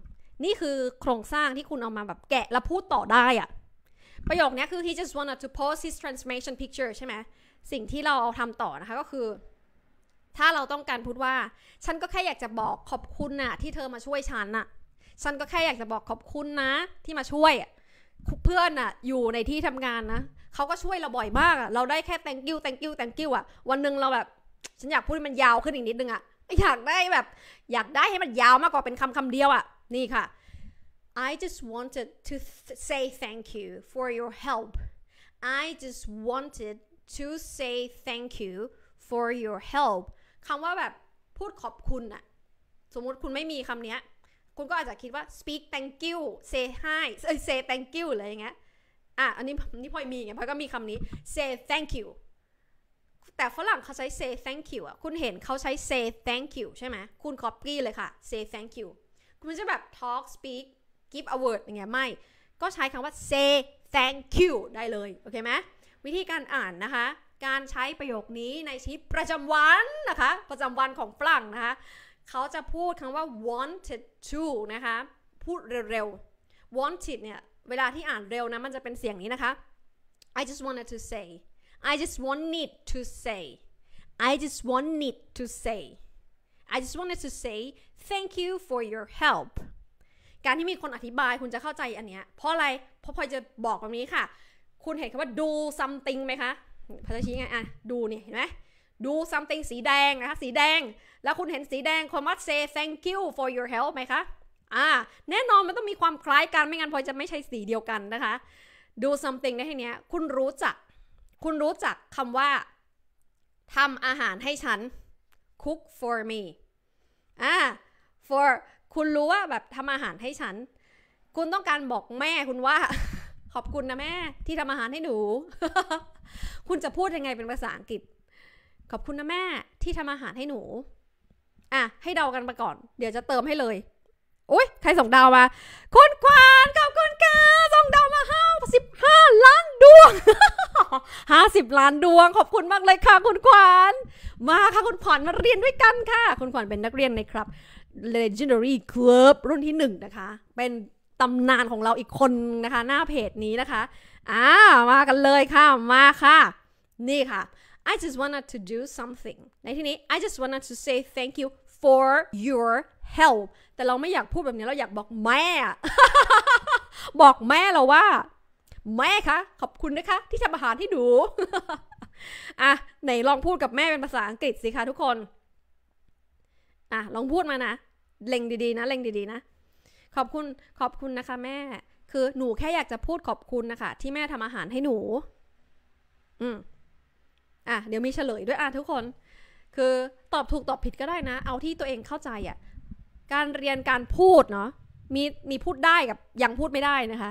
นี่คือโครงสร้างที่คุณเอามาแบบแกะ แล้วพูดต่อได้อะประโยคนี้คือ he just wanted to post his transformation picture ใช่ไหมสิ่งที่เราเอาทำต่อนะคะก็คือ ถ้าเราต้องการพูดว่าฉันก็แค่อยากจะบอกขอบคุณน่ะที่เธอมาช่วยฉันน่ะฉันก็แค่อยากจะบอกขอบคุณนะที่มาช่วย เพื่อนน่ะอยู่ในที่ทำงานนะเขาก็ช่วยเราบ่อยมากอะเราได้แค่ thank you thank you thank you อะวันหนึ่งเราแบบฉันอยากพูดมันยาวขึ้นอีกนิดนึงอะอยากได้แบบอยากได้ให้มันยาวมากกว่าเป็นคำคำเดียวอะนี่ค่ะ I just wanted to say thank you for your help. I just wanted to say thank you for your help คำว่าแบบพูดขอบคุณอะสมมติคุณไม่มีคำนี้ คุณก็อาจจะคิดว่า speak thank you say hi say thank you อะไรอย่างเงี้ย อ่ะ อันนี้นี่พ่อยมีไง พ่อยก็มีคำนี้ say thank you แต่ฝรั่งเขาใช้ say thank you อะคุณเห็นเขาใช้ say thank you ใช่ไหม คุณ copy เลยค่ะ say thank you คุณจะแบบ talk speak give a word อย่างเงี้ย ไม่ ก็ใช้คำว่า say thank you ได้เลย โอเคไหมวิธีการอ่านนะคะ การใช้ประโยคนี้ในชีวิตประจำวันนะคะ ประจำวันของฝรั่งนะคะ เขาจะพูดคำว่า wanted to นะคะ พูดเร็วๆ wanted เนี่ย เวลาที่อ่านเร็วนะ มันจะเป็นเสียงนี้นะคะ I just wanted to say I just wanted to say I just wanted to say I just wanted to say thank you for your help การที่มีคนอธิบายคุณจะเข้าใจอันเนี้ย เพราะอะไร เพราะพลอยจะบอกแบบนี้ค่ะคุณเห็นคำว่า do something ไหมคะพัชชี้ไง อ่ะดูเนี่ยเห็นไหมดู something สีแดงนะคะ สีแดง แล้วคุณเห็นสีแดงคำว่า say thank you for your help ไหมคะ อ่า แน่นอนมันต้องมีความคล้ายกัน ไม่งั้นพอจะไม่ใช่สีเดียวกันนะคะ do something ในที่นี้คุณรู้จัก คุณรู้จักคำว่าทำอาหารให้ฉัน cook for me อ่า for คุณรู้ว่าแบบทำอาหารให้ฉัน คุณต้องการบอกแม่คุณว่าขอบคุณนะแม่ที่ทำอาหารให้หนู คุณจะพูดยังไงเป็นภาษาอังกฤษ ขอบคุณนะแม่ที่ทำอาหารให้หนูอ่ะให้เดากันมาก่อน เดี๋ยวจะเติมให้เลยโอ้ยใครส่งดาวมา คุณควานขอบคุณค่ะส่งดาวมาห้าสิบห้าล้านดวงห้าสิบล้านดวง ขอบคุณมากเลยค่ะ คุณควานมาค่ะคุณขวานมาเรียนด้วยกันค่ะ คุณขวานเป็นนักเรียนในครับ Legendary Club รุ่นที่หนึ่งนะคะ เป็นตำนานของเราอีกคนนะคะ หน้าเพจนี้นะคะ อ่ามากันเลยค่ะมาค่ะ นี่ค่ะ I just wanted to do something ในที่นี้ I just wanted to say thank you for your help แต่เราไม่อยากพูดแบบนี้เราอยากบอกแม่ บอกแม่เราว่า แม่คะขอบคุณนะคะ ที่ทำอาหารให้ดูอ่ะไหนลองพูดกับแม่เป็นภาษาอังกฤษสิคะทุกคน อ่ะลองพูดมานะเล็งดีๆนะเล็งดีๆนะขอบคุณขอบคุณนะคะแม่ คือหนูแค่อยากจะพูดขอบคุณนะคะ ที่แม่ทำอาหารให้หนู อืมอ่ะเดี๋ยวมีเฉลยด้วยอ่ะทุกคน คือตอบถูกตอบผิดก็ได้นะ เอาที่ตัวเองเข้าใจอะ่ะการเรียนการพูดเนาะมีมีพูดได้กับยังพูดไม่ได้นะคะ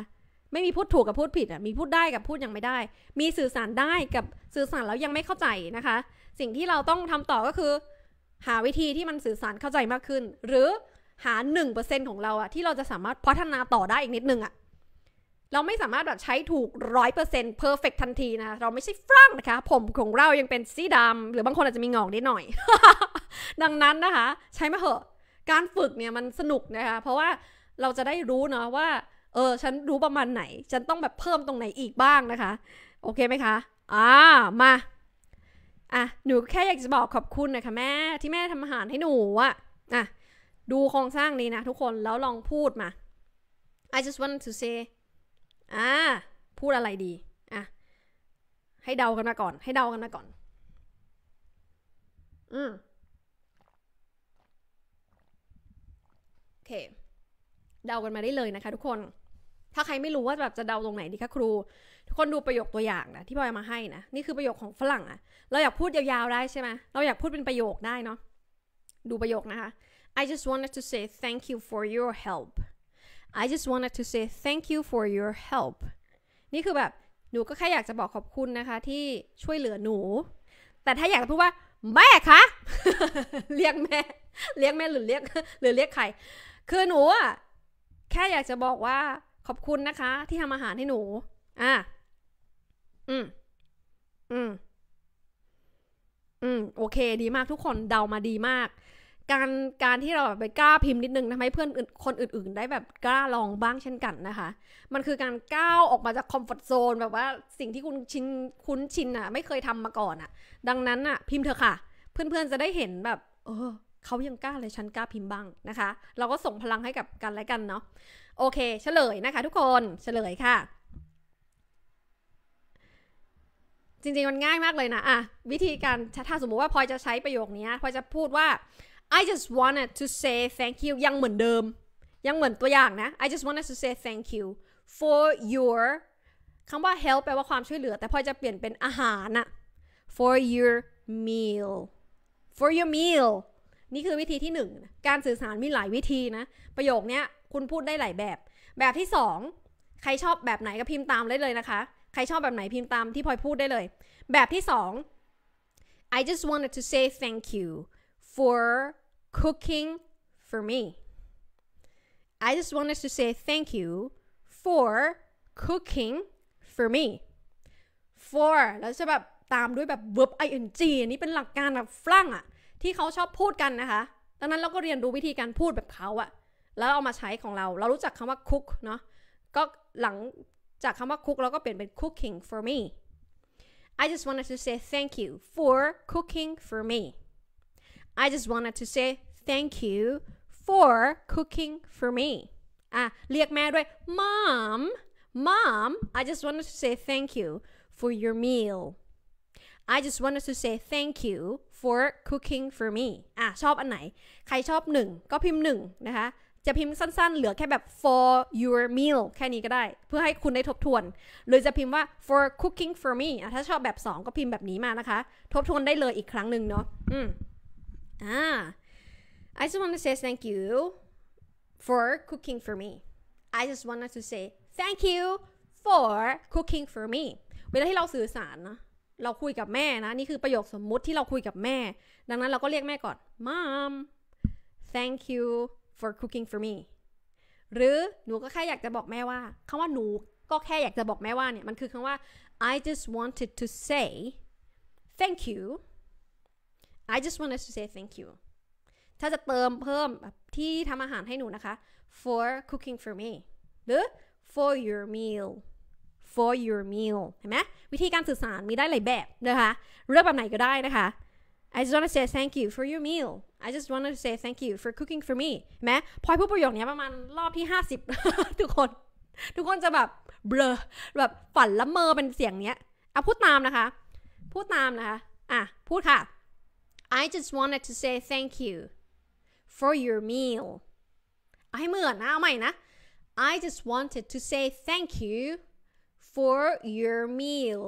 ไม่มีพูดถูกกับพูดผิด อ่ะ มีพูดได้กับพูดยังไม่ได้ มีสื่อสารได้กับสื่อสารแล้วยังไม่เข้าใจนะคะ สิ่งที่เราต้องทำต่อก็คือ หาวิธีที่มันสื่อสารเข้าใจมากขึ้น หรือหาหนึ่งเปอร์เซ็นของเราอะที่เราจะสามารถพัฒนาต่อได้อีกนิดนึงอะเราไม่สามารถแบบใช้ถูกร้อยเปอร์เซ็นต์เพอร์เฟกทันทีนะเราไม่ใช่ฟรั่งนะคะ ผมของเรายังเป็นสีดำหรือบางคนอาจจะมีงอกนิดหน่อย ดังนั้นนะคะ ใช้มาเหอะการฝึกเนี่ยมันสนุกนะคะเพราะว่าเราจะได้รู้เนาะว่าเออฉันรู้ประมาณไหน ฉันต้องแบบเพิ่มตรงไหนอีกบ้างนะคะ โอเคไหมคะ อ่ามาอ่ะหนูแค่อยากจะบอกขอบคุณนะคะแม่ ที่แม่ทำอาหารให้หนูอะอ่ะดูโครงสร้างนี้นะทุกคนแล้วลองพูดมา I just want to say อ่า พูดอะไรดี อ่ะ ให้เดากันมาก่อน ให้เดากันมาก่อน อืมโอเค เดากันมาได้เลยนะคะทุกคน ถ้าใครไม่รู้ว่าแบบจะเดาตรงไหนดีคะครู ทุกคนดูประโยคตัวอย่างนะที่พลอยมาให้นะ นี่คือประโยคของฝรั่งอะเราอยากพูดยาวๆได้ใช่ไหม เราอยากพูดเป็นประโยคได้เนาะ ดูประโยคนะคะ I just wanted to say thank you for your help I just wanted to say thank you for your help นี่คือแบบหนูก็แค่อยากจะบอกขอบคุณนะคะ ที่ช่วยเหลือหนู แต่ถ้าอยากจะพูดว่า แม่คะเรียกแม่เรียกแม่หรือเรียกหรือเรียกใคร คือหนูอะแค่อยากจะบอกว่าขอบคุณนะคะที่ทำอาหารให้หนู อ่ะอืม อืม อืม โอเคดีมากทุกคนเดามาดีมากการการที่เราแบบไปกล้าพิมพ์นิดนึงทำให้เพื่อนคนอื่นๆได้แบบกล้าลองบ้างเช่นกันนะคะ มันคือการก้าวออกมาจากคอมฟอร์ทโซนแบบว่าสิ่งที่คุณชินคุ้นชินอะไม่เคยทำมาก่อนอะดังนั้นอะพิมพ์เถอะค่ะ เพื่อนๆจะได้เห็นแบบเออเขายังกล้าเลยฉันกล้าพิมพ์บ้างนะคะ เราก็ส่งพลังให้กับกันและกันเนาะโอเคเฉลยนะคะทุกคนเฉลยค่ะ จริงๆมันง่ายมากเลยนะอะวิธีการถ้าสมมุติว่าพลอยจะใช้ประโยคนี้พลอยจะพูดว่า I just wanted to say thank you ยังเหมือนเดิม ยังเหมือนตัวอย่างนะ I just wanted to say thank you for your คำว่า help แปลว่าความช่วยเหลือ แต่พอจะเปลี่ยนเป็นอาหารนะ for your meal for your meal นี่คือวิธีที่หนึ่ง การสื่อสารมีหลายวิธีนะ ประโยคนี้คุณพูดได้หลายแบบ แบบที่สอง ใครชอบแบบไหนก็พิมพ์ตามได้เลยนะคะ ใครชอบแบบไหนพิมพ์ตามที่พลอยพูดได้เลย แบบที่สอง I just wanted to say thank you for cooking for me. I just wanted to say thank you for cooking for me for แล้วจะแบบตามด้วยแบบ verb ing อันนี้เป็นหลักการแบบฝรั่งอะที่เขาชอบพูดกันนะคะ ดังนั้นเราก็เรียนรู้วิธีการพูดแบบเขาอะแล้วเอามาใช้ของเรา เรารู้จักคำว่า cook เนาะก็หลังจากคำว่า cook เราก็เปลี่ยนเป็น cooking for me I just wanted to say thank you for cooking for me I just wanted to say thank you for cooking for me อ่ะ เรียกแม่ด้วย mom mom I just wanted to say thank you for your meal I just wanted to say thank you for cooking for me อ่ะ ชอบอันไหน ใครชอบหนึ่ง ก็พิมพ์หนึ่งนะคะ จะพิมพ์สั้นๆ เหลือแค่แบบ for your meal แค่นี้ก็ได้ เพื่อให้คุณได้ทบทวน หรือจะพิมพ์ว่า for cooking for me ถ้าชอบแบบ 2 ก็พิมพ์แบบนี้มานะคะ ทบทวนได้เลยอีกครั้งหนึ่งเนาะอืม Ah, I just want to say thank you for cooking for me. I just wanted to say thank you for cooking for me เวลาที่เราสื่อสารนะ เราคุยกับแม่นะ นี่คือประโยคสมมุติที่เราคุยกับแม่ ดังนั้นเราก็เรียกแม่ก่อน mom thank you for cooking for me หรือหนูก็แค่อยากจะบอกแม่ว่าคำว่าหนูก็แค่อยากจะบอกแม่ว่าเนี่ย มันคือคำว่า I just wanted to say thank you I just wanted to say thank you ถ้าจะเติมเพิ่มที่ทำอาหารให้หนูนะคะ for cooking for me หรือ for your meal for your meal เห็นไหมวิธีการสื่อสารมีได้หลายแบบนะคะเลือกแบบไหนก็ได้นะคะ I just w a n t to say thank you for your meal I just w a n t to say thank you for cooking for me เห็นไหมพอยพูดประโยคนี้ประมาณรอบที่ 50 ทุกคน ทุกคนจะแบบเบลอแบบฝันละเมอเป็นเสียงเนี้ยเอาพูดตามนะคะ พูดตามนะคะ อ่ะพูดค่ะ I just wanted to say thank you for your meal ไอเหมือนนะเอาใหม่นะ I just wanted to say thank you for your meal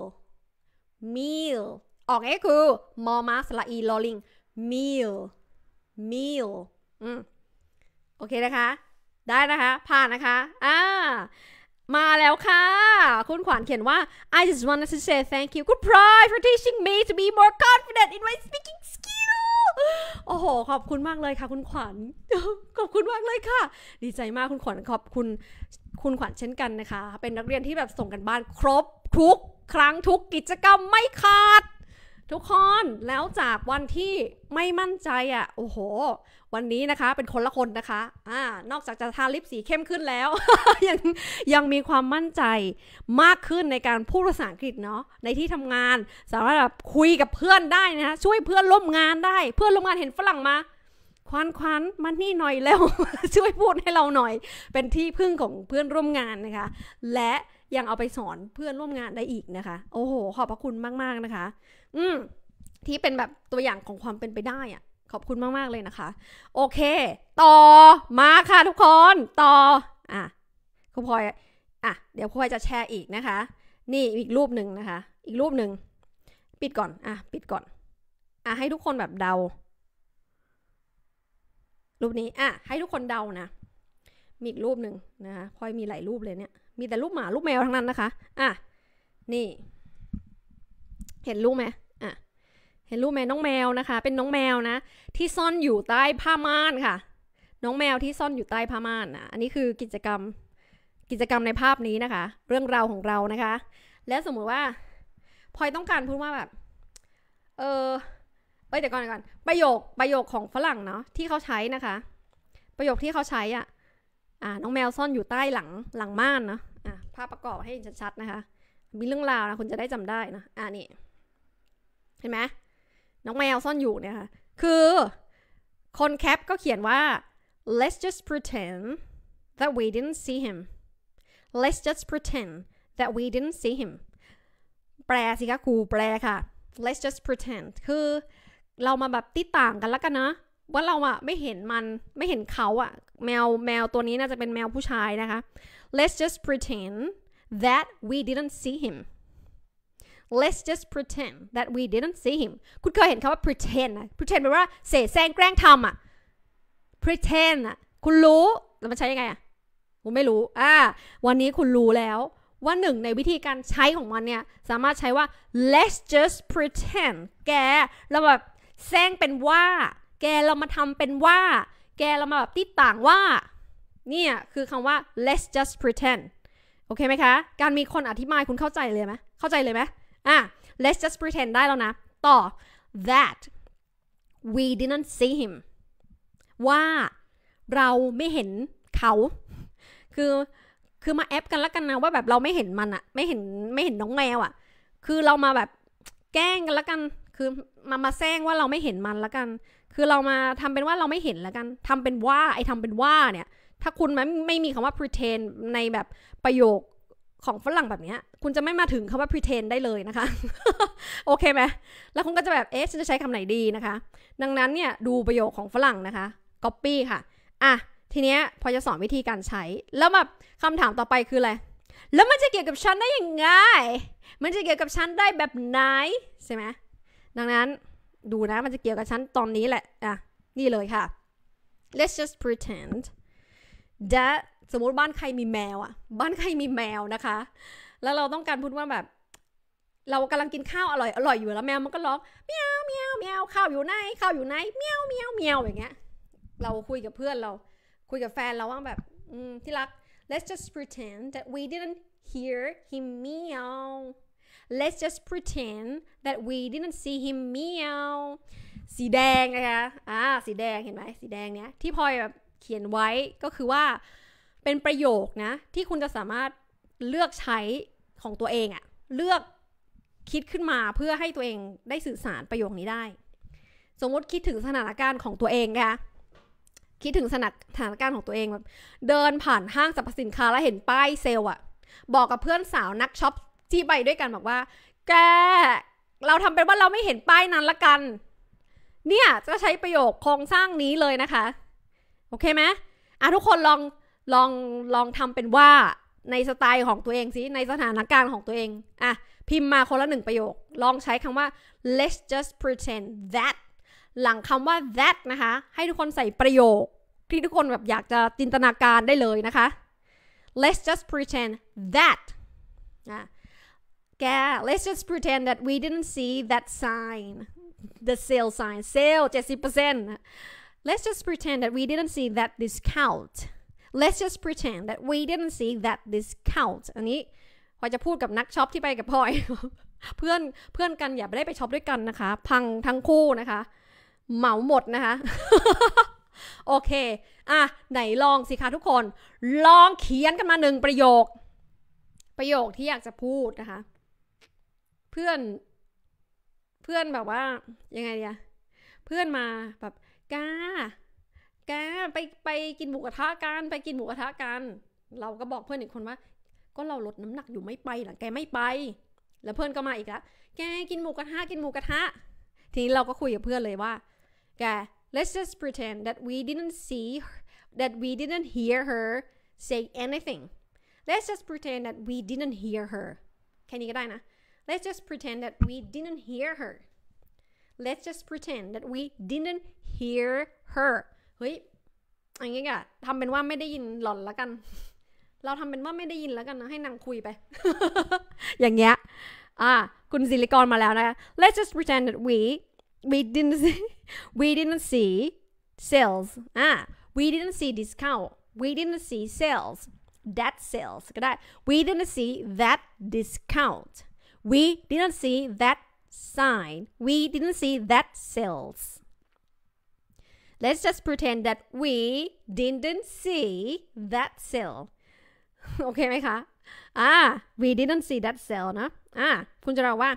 meal okay, cool. ออกเอ็คือมอมาสละอีลอลิง meal meal อืมโอเคนะคะได้นะคะผ่านนะคะอ่ามาแล้วค่ะคุณขวัญเขียนว่า mm. ah. I just wanted to say thank you good pride for teaching me to be more confident in my speaking skills โอ้โห ขอบคุณมากเลยค่ะคุณขวัญ ขอบคุณมากเลยค่ะ ดีใจมากคุณขวัญ ขอบคุณคุณขวัญเช่นกันนะคะ เป็นนักเรียนที่แบบส่งกันบ้านครบ ทุกครั้งทุกกิจกรรมไม่ขาด ทุกคนแล้วจากวันที่ไม่มั่นใจอะ่ะ โอ้โหวันนี้นะคะเป็นคนละคนนะคะอ่านอกจากจะทาลิปสีเข้มขึ้นแล้วยังยังมีความมั่นใจมากขึ้นในการพูดภาษาอังกฤษเนาะในที่ทำงานสามารถแบบคุยกับเพื่อนได้นะคะช่วยเพื่อนร่วมงานได้ เพื่อนร่วมงานเห็นฝรั่งมา ควันควันมันนี่หน่อยแล้ว ช่วยพูดให้เราหน่อยเป็นที่พึ่งของเพื่อนร่วมงานนะคะ และยังเอาไปสอนเพื่อนร่วมงานได้อีกนะคะ โอ้โห ขอบพระคุณมากๆนะคะ อืมที่เป็นแบบตัวอย่างของความเป็นไปได้อะขอบคุณมากๆเลยนะคะ โอเค ต่อมาค่ะ ทุกคน ต่ออ่ะครูพลอยอ่ะเดี๋ยวครูพลอยจะแชร์อีกนะคะ นี่อีกรูปหนึ่งนะคะ อีกรูปหนึ่งปิดก่อนอ่ะปิดก่อน อ่ะให้ทุกคนแบบเดา รูปนี้อ่ะ ให้ทุกคนเดานะ มีอีกรูปหนึ่งนะคะพลอยมีหลายรูปเลยเนี่ยมีแต่รูปหมารูปแมวทั้งนั้นนะคะอ่ะนี่ เห็นรูปไหมเห็นรูปไหมน้องแมวนะคะเป็นน้องแมวนะที่ซ่อนอยู่ใต้ผ้าม่านค่ะ น้องแมวที่ซ่อนอยู่ใต้ผ้าม่านนะอันนี้คือกิจกรรม กิจกรรมในภาพนี้นะคะ เรื่องราวของเรานะคะ และสมมุติว่าพลอยต้องการพูดว่าแบบ เออเอ้ยแต่ก่อนก่อนประโยคประโยคของฝรั่งเนาะที่เขาใช้นะคะ ประโยคที่เขาใช้อ่ะ อ่าน้องแมวซ่อนอยู่ใต้หลังหลังม่านเนาะอ่ะภาพประกอบให้ชัดๆนะคะ มีเรื่องราวนะคุณจะได้จำได้นะอ่านี่เห็นไหมน้องแมวซ่อนอยู่เนี่ยค่ะ คือ คนแคปก็เขียนว่า let's just pretend that we didn't see him let's just pretend that we didn't see him แปลสิคะครูแปลค่ะ let's just pretend คือเรามาแบบติดต่างกันแล้วกันนะ ว่าเราอะไม่เห็นมันไม่เห็นเขาอะแมวแมวตัวนี้น่าจะเป็นแมวผู้ชายนะคะ let's just pretend that we didn't see him let's just pretend that we didn't see him คุณเคยเห็นคำว่า pretend หม pretend แปลว่าเสแสร้งแกล้งทำอะ pretend อะคุณรู้แล้วมันใช้ยังไงอะคุณไม่รู้ อ่า วันนี้คุณรู้แล้วว่าหนึ่งในวิธีการใช้ของมันเนี่ยสามารถใช้ว่า let's just pretend แกเราแบบแซงเป็นว่า แกเรามาทำเป็นว่า แกเรามาแบบติดต่างว่าเนี่ยคือคำว่า let's just pretend โอเคไหมคะ การมีคนอธิบายคุณเข้าใจเลยไหมเข้าใจเลยไหมอ่ะ let's just pretend ได้แล้วนะ ต่อ that we didn't see him ว่าเราไม่เห็นเขา คือ คือมาแอปกันแล้วกันนะ ว่าแบบเราไม่เห็นมันอะไม่เห็นไม่เห็นน้องแมวอะ คือเรามาแบบแกล้งกันแล้วกัน คือมามาแซงว่าเราไม่เห็นมันแล้วกัน คือเรามาทำเป็นว่าเราไม่เห็นแล้วกัน ทำเป็นว่าไอทาเป็นว่าเนี่ย ถ้าคุณไม่ไม่มีคำว่า pretend ในแบบประโยคของฝรั่งแบบเนี้ยคุณจะไม่มาถึงคำว่า pretend ได้เลยนะคะ โอเคไหมแล้วคุณก็จะแบบ เอ๊ะฉันจะใช้คำไหนดีนะคะ ดังนั้นเนี่ย ดูประโยคของฝรั่งนะคะ copy ค่ะ อ่ะ ทีเนี้ย พอจะสอนวิธีการใช้ แล้วแบบคำถามต่อไปคืออะไร แล้วมันจะเกี่ยวกับฉันได้ยังไง มันจะเกี่ยวกับฉันได้แบบไหนใช่ไหมดังนั้น ดูนะมันจะเกี่ยวกับฉันตอนนี้แหละ อ่ะ นี่เลยค่ะ let's just pretend that สมมติบ้านใครมีแมวอะบ้านใครมีแมวนะคะแล้วเราต้องการพูดว่าแบบ เรากำลังกินข้าวอร่อยอร่อยอยู่แล้วแมวมันก็ร้องเมียวเมียวเมียวข้าวอยู่ไหนข้าวอยู่ไหนเมียวเมียวเมียวอย่างเงี้ยเราคุยกับเพื่อนเรา คุยกับแฟนเราว่าแบบที่รัก let's just pretend that we didn't hear him meow let's just pretend that we didn't see him meow สีแดงนะคะอ่าสีแดงเห็นไหม สีแดงเนี้ย ที่พลอยแบบเขียนไว้ก็คือว่าเป็นประโยคนะ ที่คุณจะสามารถเลือกใช้ของตัวเองอะเลือกคิดขึ้นมาเพื่อให้ตัวเองได้สื่อสารประโยคนี้ได้ สมมติคิดถึงสถานการณ์ของตัวเองนะคะคิดถึงสถานการณ์ของตัวเองแบบเดินผ่านห้างสรรพสินค้าแล้วเห็นป้ายเซล์อะบอกกับเพื่อนสาวนักช็อปที่ไปด้วยกัน บอกว่า แกเราทำเป็นว่าเราไม่เห็นป้ายนั้นละกัน เนี่ยจะใช้ประโยคโครงสร้างนี้เลยนะคะ โอเคไหมอ่ะทุกคนลองลองลองทำเป็นว่าในสไตล์ของตัวเองสิในสถานการณ์ของตัวเองอ่ะพิมพ์มาคนละหนึ่งประโยค ลองใช้คำว่า let's just pretend that หลังคำว่า that นะคะให้ทุกคนใส่ประโยคที่ทุกคนแบบอยากจะจินตนาการได้เลยนะคะ let's just pretend that นะแก let's just pretend that we didn't see that sign the sale sign sale 70% let's just pretend that we didn't see that discount let's just pretend that we didn't see that discount อันนี้พอจะพูดกับนักช็อปที่ไปกับพลอย เพื่อน เพื่อนกันอย่าไปได้ไปช็อปด้วยกันนะคะ พังทั้งคู่นะคะ เหมาหมดนะคะ โอเค อ่ะ ไหนลองสิคะทุกคน ลองเขียนกันมาหนึ่งประโยค ประโยคที่อยากจะพูดนะคะ เพื่อน เพื่อนแบบว่า ยังไงเดียเพื่อนมาแบบกาแกไปไปกินหมูกระทะกัน ไปกินหมูกระทะกัน เราก็บอกเพื่อนอีกคนว่า ก็เราลดน้ำหนักอยู่ไม่ไปหลังแกไม่ไป แล้วเพื่อนก็มาอีกละแกกินหมูกระทะกิน หมูกระทะทีนี้เราก็คุยกับเพื่อนเลยว่า แก let's just pretend that we didn't see that we didn't hear her say anything let's just pretend that we didn't hear her แค่นี้ก็ได้นะ let's just pretend that we didn't hear her let's just pretend that we didn't hear her เฮ้ย อย่างงี้อะทำเป็นว่าไม่ได้ยินหล่อนละกัน เราทำเป็นว่าไม่ได้ยินแล้วกันนะ ให้นางคุยไป อย่างเงี้ย อ่า คุณซิลิกอนมาแล้วนะคะ let's just pretend that we we didn't see, we didn't see sales อ่า we didn't see discount we didn't see sales that sales ก็ได้ we didn't see that discount we didn't see that sign we didn't see that sales Let's just pretend that we didn't see that cell โอเคไหมคะอ่า we didn't see that cell นะอ่าคุณจะเราว่า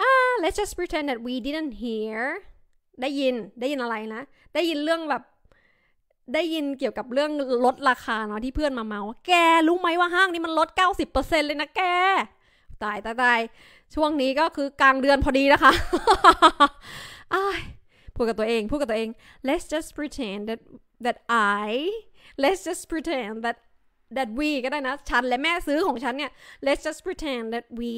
อ่า let's just pretend that we didn't hear ได้ยิน ได้ยินอะไรนะ ได้ยินเรื่องแบบ ได้ยินเกี่ยวกับเรื่องลดราคาเนาะที่เพื่อนมาเมา แกรู้ไหมว่าห้างนี้มันลด 90%เลยนะแก ตายตายตายช่วงนี้ก็คือกลางเดือนพอดีนะคะอ้ายพูดกับตัวเอง พูดกับตัวเอง let's just pretend that that I let's just pretend that that we ก็ได้นะ ฉันและแม่ซื้อของฉันเนี่ย let's just pretend that we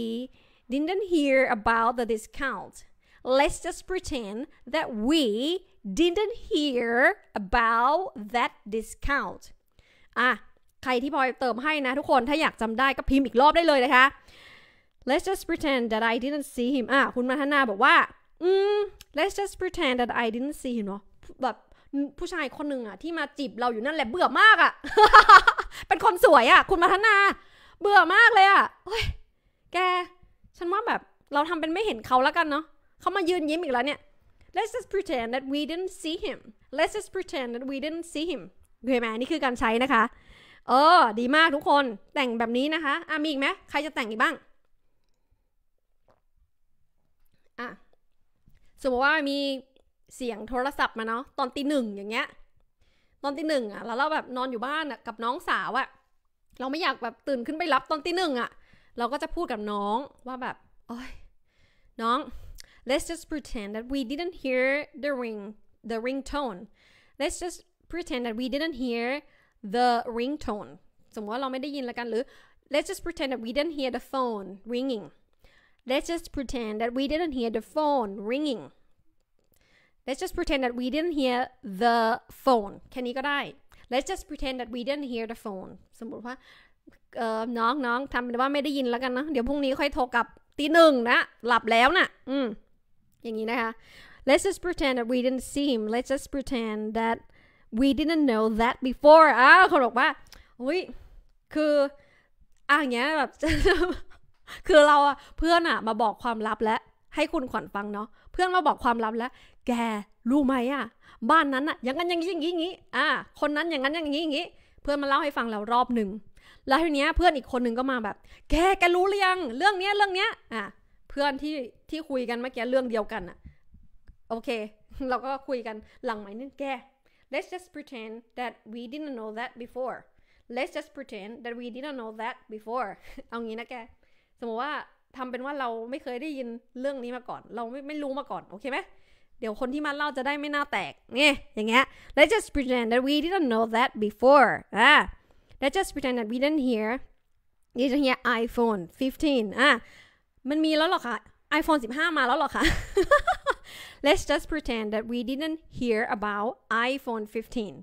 didn't hear about the discount let's just pretend that we didn't hear about that discount อ่ะใครที่พอยเติมให้นะทุกคน ถ้าอยากจำได้ก็พิมพ์อีกรอบได้เลยนะคะ let's just pretend that I didn't see him อ่ะ คุณมัทนาบอกว่าืม let's just pretend that I didn't see เนาะแบบผู้ชายคนหนึ่งอะที่มาจีบเราอยู่นั่นแหละเบื่อมากอะเป็นคนสวยอะคุณมาธนา เบื่อมากเลยอะเฮ้ยแก ฉันว่าแบบเราทำเป็นไม่เห็นเขาแล้วกันเนาะเขามายืนยิ้มอีกแล้วเนี่ย let's just pretend that we didn't see him let's just pretend that we didn't see him เห็นไหมนี่คือการใช้นะคะ เออดีมากทุกคนแต่งแบบนี้นะคะอ่ะมีอีกไหมใครจะแต่งอีกบ้างสมมติว่ามีเสียงโทรศัพท์มาเนาะตอนตีหนึ่งอย่างเงี้ยตอนตีหนึ่งอะแล้วเราแบบนอนอยู่บ้านอะกับน้องสาวอะเราไม่อยากแบบตื่นขึ้นไปรับตอนตีหนึ่งอ่ะเราก็จะพูดกับน้องว่าแบบโอ้ยน้อง let's just pretend that we didn't hear the ring the ringtone let's just pretend that we didn't hear the ringtone สมมติว่าเราไม่ได้ยินละกันหรือ let's just pretend that we didn't hear the phone ringing Let's just pretend that we didn't hear the phone ringing. Let's just pretend that we didn't hear the phone แค่นี้ก็ได้ Let's just pretend that we didn't hear the phone สมมติว่าน้องน้องทำเป็นว่าไม่ได้ยินแล้วกันนะ เดี๋ยวพรุ่งนี้ค่อยโทรกลับ ตีหนึ่งนะ หลับแล้วนะ่ะอืม อย่างนี้นะคะ Let's just pretend that we didn't see him Let's just pretend that we didn't know that before อ้าวเขาบอกว่าอุ้ยคือออย่างเงี้ยแบบคือเราอะเพื่อนอะมาบอกความลับและ ให้คุณขวัญฟังเนาะเพื่อนมาบอกความลับแล้ว แกรู้ไหมอะบ้านนั้นอะอย่างนั้นอย่างนี้อย่างนี้อย่างนี้อ่าคนนั้นอย่างนั้นอย่างนี้อย่างนี้ เพื่อนมาเล่าให้ฟังแล้วรอบหนึ่ง แล้วทีเนี้ยเพื่อน อีกคนหนึ่งก็มาแบบ แกแกรู้หรือยังเรื่องเนี้ยเรื่องเนี้ย อ่ะ เพื่อนที่ที่คุยกันเมื่อกี้เรื่องเดียวกันอะโอเค เราก็คุยกันหลังไหมนึงแก let's just pretend that we didn't know that before let's just pretend that we didn't know that before เอางี้นะแกสมมติว่า ทำเป็นว่าเราไม่เคยได้ยินเรื่องนี้มาก่อน เราไม่ไม่รู้มาก่อน โอเคไหม เดี๋ยวคนที่มาเล่าจะได้ไม่น่าแตกเนี่ยอย่างเงี้ย let's just pretend that we didn't know that before อ่ะ let's just pretend that we didn't hear นี่จะเ e ี r iPhone 15 อ่ะ มันมีแล้วหรอคะ iPhone 15 มาแล้วหรอคะ let's just pretend that we didn't hear about iPhone 15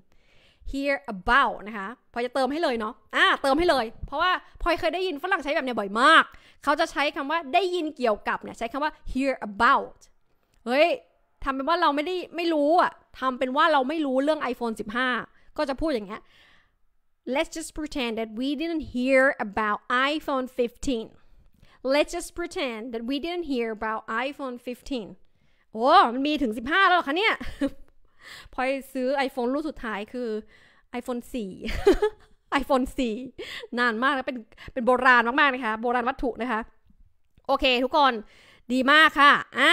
hear about นะคะ พอจะเติมให้เลยเนาะ อ่า เติมให้เลย เพราะว่าพอยเคยได้ยินฝรั่งใช้แบบเนี้ยบ่อยมาก เขาจะใช้คำว่าได้ยินเกี่ยวกับเนี่ยใช้คำว่า hear about เฮ้ย ทำเป็นว่าเราไม่ได้ไม่รู้อะทำเป็นว่าเราไม่รู้เรื่อง iPhone 15 ก็จะพูดอย่างเงี้ย let's just pretend that we didn't hear about iPhone 15 let's just pretend that we didn't hear about iPhone 15 โอ้ มันมีถึง 15 แล้วหรอคะเนี่ยพอยซื้อ iPhone รุ่นสุดท้ายคือ iPhone 4 iPhone 4 นานมากแล้วเป็นเป็นโบราณมากๆ นะคะโบราณวัตถุนะคะ โอเค ทุกคนดีมากค่ะอ่ะ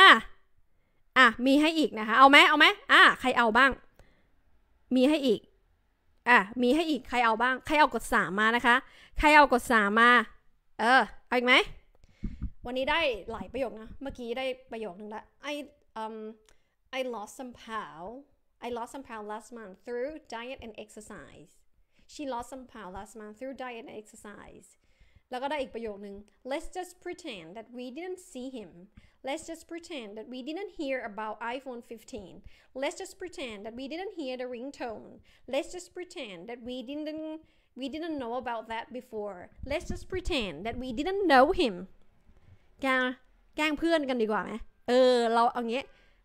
อ่ะมีให้อีกนะคะ เอาไหมเอาไหมอ่ะใครเอาบ้าง มีให้อีกอ่ะมีให้อีกใครเอาบ้าง ใครเอากดสามมานะคะ ใครเอากดสามมา เออเอาอีกไหมวันนี้ได้หลายประโยคนะเมื่อกี้ได้ประโยคนึงละ I um I lost s o m e p o w I lost some pounds last month through diet and exercise she lost some pounds last month through diet and exercise แล้วก็ได้อีกประโยคนึง let's just pretend that we didn't see him let's just pretend that we didn't hear about iPhone 15 let's just pretend that we didn't hear the ringtone let's just pretend that we didn't we didn't know about that before let's just pretend that we didn't know him แกแกล้งเพื่อนกันดีกว่าไหม เออ เรา เอางี้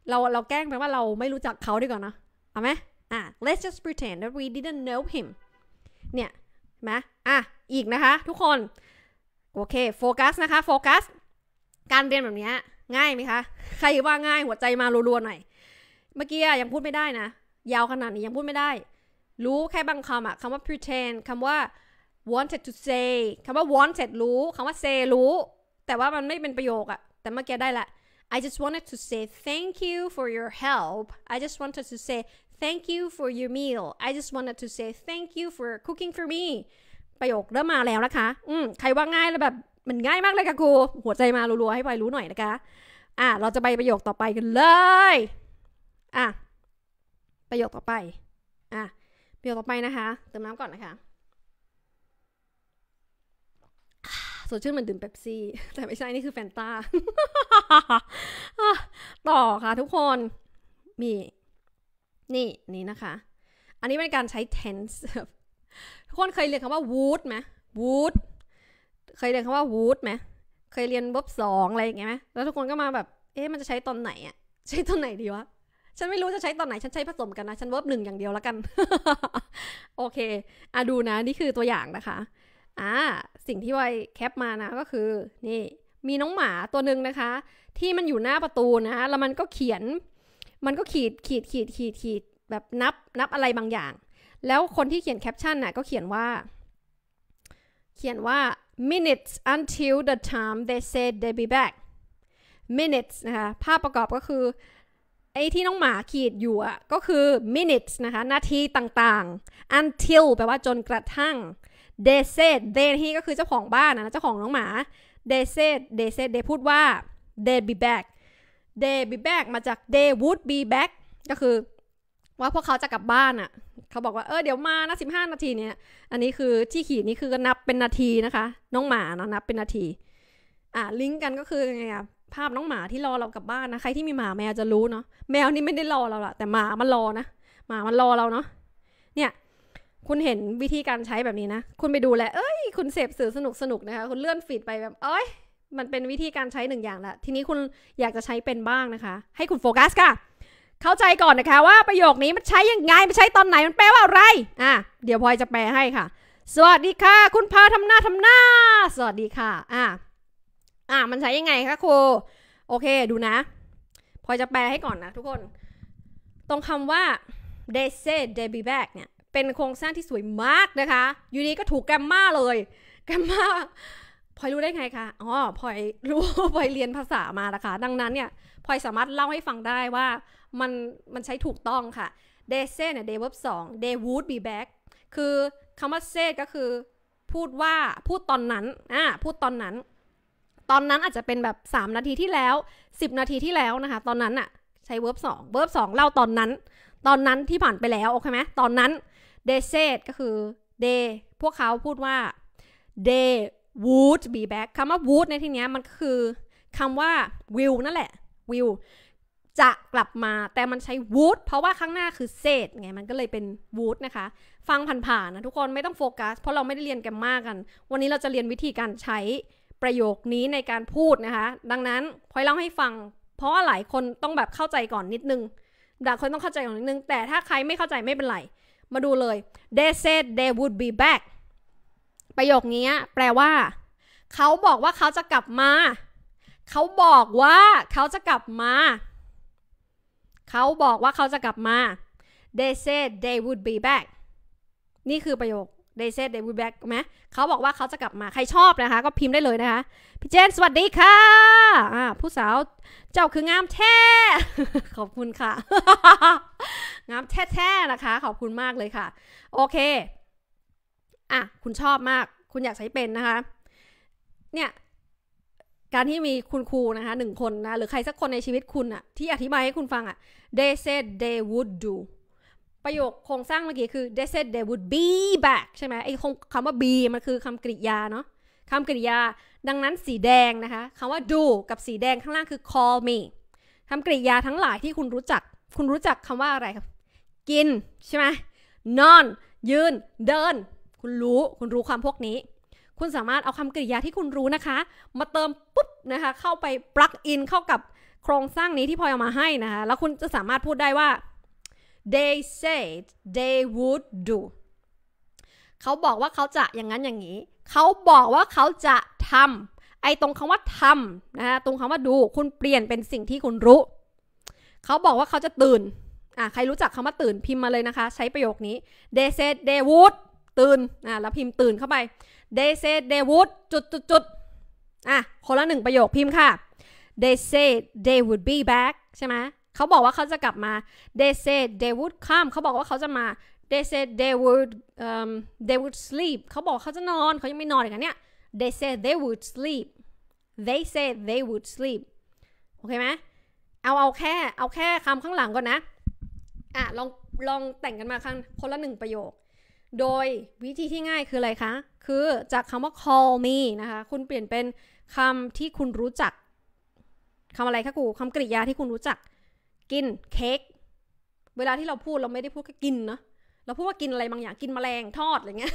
เรา เราแกล้งแปลว่าเราไม่รู้จักเขาดีกว่านะเอาไหมอ่ะ let's just pretend that we didn't know him เนี่ยไหมอ่ะ อีกนะคะทุกคน โอเค โฟกัสนะคะ โฟกัส การเรียนแบบนี้ ง่ายไหมคะ ใครว่าง่าย หัวใจมารัวๆหน่อย เมื่อกี้ยังพูดไม่ได้นะ ยาวขนาดนี้ยังพูดไม่ได้ รู้แค่บางคำอะคำว่า pretend คำว่า wanted to say คำว่า wanted รู้ คำว่า say รู้ แต่ว่ามันไม่เป็นประโยคอะแต่เมื่อกี้ได้ละ I just wanted to say thank you for your help. I just wanted to say thank you for your meal. I just wanted to say thank you for cooking for me. ประโยคเริ่มมาแล้วนะคะ อืมใครว่าง่ายแล้วแบบมันง่ายมากเลยค่ะครู หัวใจมารัวๆให้พลอยรู้หน่อยนะคะ อ่ะ เราจะไปประโยคต่อไปกันเลย อ่ะ ประโยคต่อไป อ่ะ ประโยคต่อไปนะคะ เติมน้ำก่อนนะคะสดชื่นมันดื่มเบปซี่แต่ไม่ใช่ นี่คือแฟนตาต่อค่ะ ทุกคนมี นี่นี่นะคะ อันนี้เป็นการใช้ tense ทุกคนเคยเรียนคำว่า would ไหม would เคยเรียนคำว่า would ไหมเคยเรียนบบสองอะไรอย่างเงี้ยไหมแล้วทุกคนก็มาแบบเอ๊ะมันจะใช้ตอนไหนอะใช้ตอนไหนดีวะฉันไม่รู้จะใช้ตอนไหนฉันใช้ผสมกันนะ ฉันเวิร์บหนึ่งอย่างเดียวแล้วกัน โอเคอะดูนะ นี่คือตัวอย่างนะคะ่าสิ่งที่วายแคปมานะก็คือนี่มีน้องหมาตัวหนึ่งนะคะ ที่มันอยู่หน้าประตูนะแล้วมันก็เขียน มันก็ขีดขีดขีดขีดขีดแบบนับนับอะไรบางอย่าง แล้วคนที่เขียนแคปชั่นน่ะก็เขียนว่า เขียนว่า minutes until the time they said they be back minutes นะคะ ภาพประกอบก็คือไอ้ที่น้องหมาขีดอยู่อะก็คือ minutes นะคะนาทีต่างๆ until แปลว่าจนกระทั่งเดเซดเดที่ก็คือเจ้าของบ้านนะเจ้าของน้องหมาเดเซดเดเซดเดพูดว่า they be back they be back มาจาก they would be back ก็คือว่าพวกเขาจะกลับบ้านอะ่ะ เขาบอกว่าเออเดี๋ยวมานะสิบห้านาทีเนี่ย อันนี้คือที่ขีดนี่คือนับเป็นนาทีนะคะ น้องหมานะนับเป็นนาที อ่ะลิงก์กันก็คือไงอะภาพน้องหมาที่รอเรากลับบ้านนะใครที่มีหมาแมวจะรู้เนาะแมวนี่ไม่ได้รอเราละแต่หมามันรอนะหมามันรอเราเนาะเนี่ยคุณเห็นวิธีการใช้แบบนี้นะ คุณไปดูแลเอ้ย คุณเสพสื่อสนุกสนุกนะคะ คุณเลื่อนฟีดไปแบบ เอ้ยมันเป็นวิธีการใช้หนึ่งอย่างละ ทีนี้คุณอยากจะใช้เป็นบ้างนะคะ ให้คุณโฟกัสค่ะ เข้าใจก่อนนะคะ ว่าประโยคนี้มันใช้ยังไง มันใช้ตอนไหน มันแปลว่าอะไร อ่ะ เดี๋ยวพลอยจะแปลให้ค่ะ สวัสดีค่ะ คุณพาทำหน้าทำหน้า สวัสดีค่ะ อ่ะ อ่ะ มันใช้ยังไงคะครู โอเค ดูนะ พลอยจะแปลให้ก่อนนะทุกคน ตรงคำว่า they said they be back เนี่ยเป็นโครงสร้างที่สวยมากนะคะ อยู่ดีก็ถูกแกมมาเลย แกมมาพลอยรู้ได้ไงคะอ๋อ พลอยรู้ พลอยเรียนภาษามานะคะ ดังนั้นเนี่ย พลอยสามารถเล่าให้ฟังได้ว่า มัน มันใช้ถูกต้องค่ะเด e y s a เนี่ยเด e y verb 2 they would be back คือคำว่า s a ่ก็คือ พูดว่า พูดตอนนั้น อ่าพูดตอนนั้น ตอนนั้นอาจจะเป็นแบบ 3 นาทีที่แล้ว 10 นาทีที่แล้วนะคะ ตอนนั้นอะใช้ verb 2 verb 2เล่าตอนนั้น ตอนนั้นที่ผ่านไปแล้ว โอเคไหมตอนนั้น d e y said ก็คือ they พวกเขาพูดว่า they would be back คำว่า would ในที่นี้มันคือคำว่า will นั่นแหละ will จะกลับมาแต่มันใช้ would เพราะว่าข้างหน้าคือ said ไงมันก็เลยเป็น would นะคะ ฟังผ่านๆนะ ทุกคนไม่ต้องโฟกัสเพราะเราไม่ได้เรียนแกมมากกัน วันนี้เราจะเรียนวิธีการใช้ประโยคนี้ในการพูดนะคะ ดังนั้นพอยเล่าให้ฟังเพราะว่าหลายคนต้องแบบเข้าใจก่อนนิดนึงหลายคนต้องเข้าใจก่อนนิดนึงแต่ถ้าใครไม่เข้าใจไม่เป็นไรมาดูเลย they said they would be back ประโยคนี้แปลว่า เขาบอกว่าเขาจะกลับมา เขาบอกว่าเขาจะกลับมาเขาบอกว่าเขาจะกลับมา they said they would be back นี่คือประโยค they said they w i l back ไหมเขาบอกว่าเขาจะกลับมา ใครชอบนะคะ ก็พิมพ์ได้เลยนะคะ พี่เจนสวัสดีค่ะ อ่า ผู้สาวเจ้าคืองามแท้ ขอบคุณค่ะ งามแท้แท้นะคะ ขอบคุณมากเลยค่ะ โอเค อ่ะคุณชอบมาก คุณอยากใช้เป็นนะคะ เนี่ย การที่มีคุณครูนะคะหนึ่งคนนะ หรือใครสักคนในชีวิตคุณอะที่อธิบายให้คุณฟังอะ they said they would do ประโยคโครงสร้างเมื่อกี้คือ they said they would be back ใช่ไหมไอ้คำว่า be มันคือคำกริยาเนาะคำกริยาดังนั้นสีแดงนะคะคำว่า do กับสีแดงข้างล่างคือ call me คำกริยาทั้งหลายที่คุณรู้จัก คุณรู้จักคำว่าอะไรครับกินใช่ไหมนอน ยืนเดิน คุณรู้คุณรู้ความพวกนี้ คุณสามารถเอาคำกริยาที่คุณรู้นะคะ มาเติมปุ๊บนะคะเข้าไปปลั๊กอินเข้ากับโครงสร้างนี้ที่พอยเอามาให้นะคะแล้วคุณจะสามารถพูดได้ว่า they said they would do เขาบอกว่าเขาจะอย่างนั้นอย่างนี้ เขาบอกว่าเขาจะทำไอ้ตรงคำว่าทำนะะตรงคำว่า ดู คุณเปลี่ยนเป็นสิ่งที่คุณรู้ เขาบอกว่าเขาจะตื่น อ่ะใครรู้จักคำว่าตื่นพิมพ์มา เลยนะคะ ใช้ประโยคนี้ they said they would ตื่น อ่ะแล้วพิมพ์ตื่นเข้าไป they said they would จุดจุดจุดอ่ะคนละหนึ่งประโยคพิมพ์ค่ะ they said they would be back ใช่ไหมเขาบอกว่าเขาจะกลับมา they said they would come เขาบอกว่าเขาจะมา they said they would um, they would sleep เขาบอกเขาจะนอน เขายังไม่นอนอีกเนี้ย they said they would sleep they said they would sleep โอเคไหม เอาเอาแค่เอาแค่คำข้างหลังก่อนนะ อ่ะลองลองแต่งกันมาครั้งคนละหนึ่งประโยค โดยวิธีที่ง่ายคืออะไรคะ คือจากคำว่า call me นะคะ คุณเปลี่ยนเป็นคำที่คุณรู้จักคำอะไรคะกูคำกริยาที่คุณรู้จักกินเค้ก เวลาที่เราพูดเราไม่ได้พูดแค่กินนะ เราพูดว่ากินอะไรบางอย่างกินมแมลงทอดอะไรเงี้ย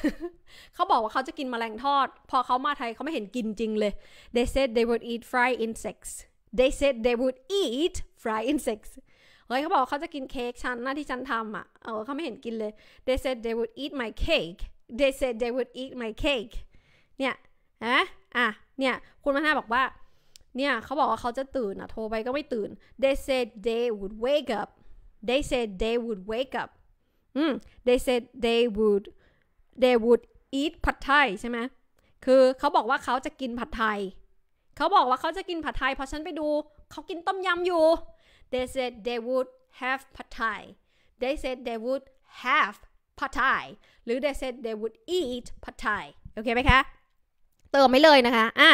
เขาบอกว่าเขาจะกินมแมลงทอด พอเขามาไทยเขาไม่เห็นกินจริงเลย they said they would eat fried insects they said they would eat fried insects เฮ้ยเขาบอกเขาจะกินเค้กฉันหน้าที่ฉันทำอ่ะ เออเขาไม่เห็นกินเลย they said they would eat my cake they said they would eat my cake เนี่ย ฮะ อ่ะ เนี่ย คุณมาหน้าบอกว่าเนี่ยเขาบอกว่าเขาจะตื่นอะโทรไปก็ไม่ตื่น they said they would wake up they said they would wake up อืม they said they would they would eat ผัดไทยใช่ไหม คือเขาบอกว่าเขาจะกินผัดไทย เขาบอกว่าเขาจะกินผัดไทยเพราะฉันไปดู เขากินต้มยำอยู่ they said they would have ผัดไทย they said they would have ผัดไทย หรือ they said they would eat ผัดไทย โอเคไหมคะ เติมไม่เลยนะคะ อ่ะ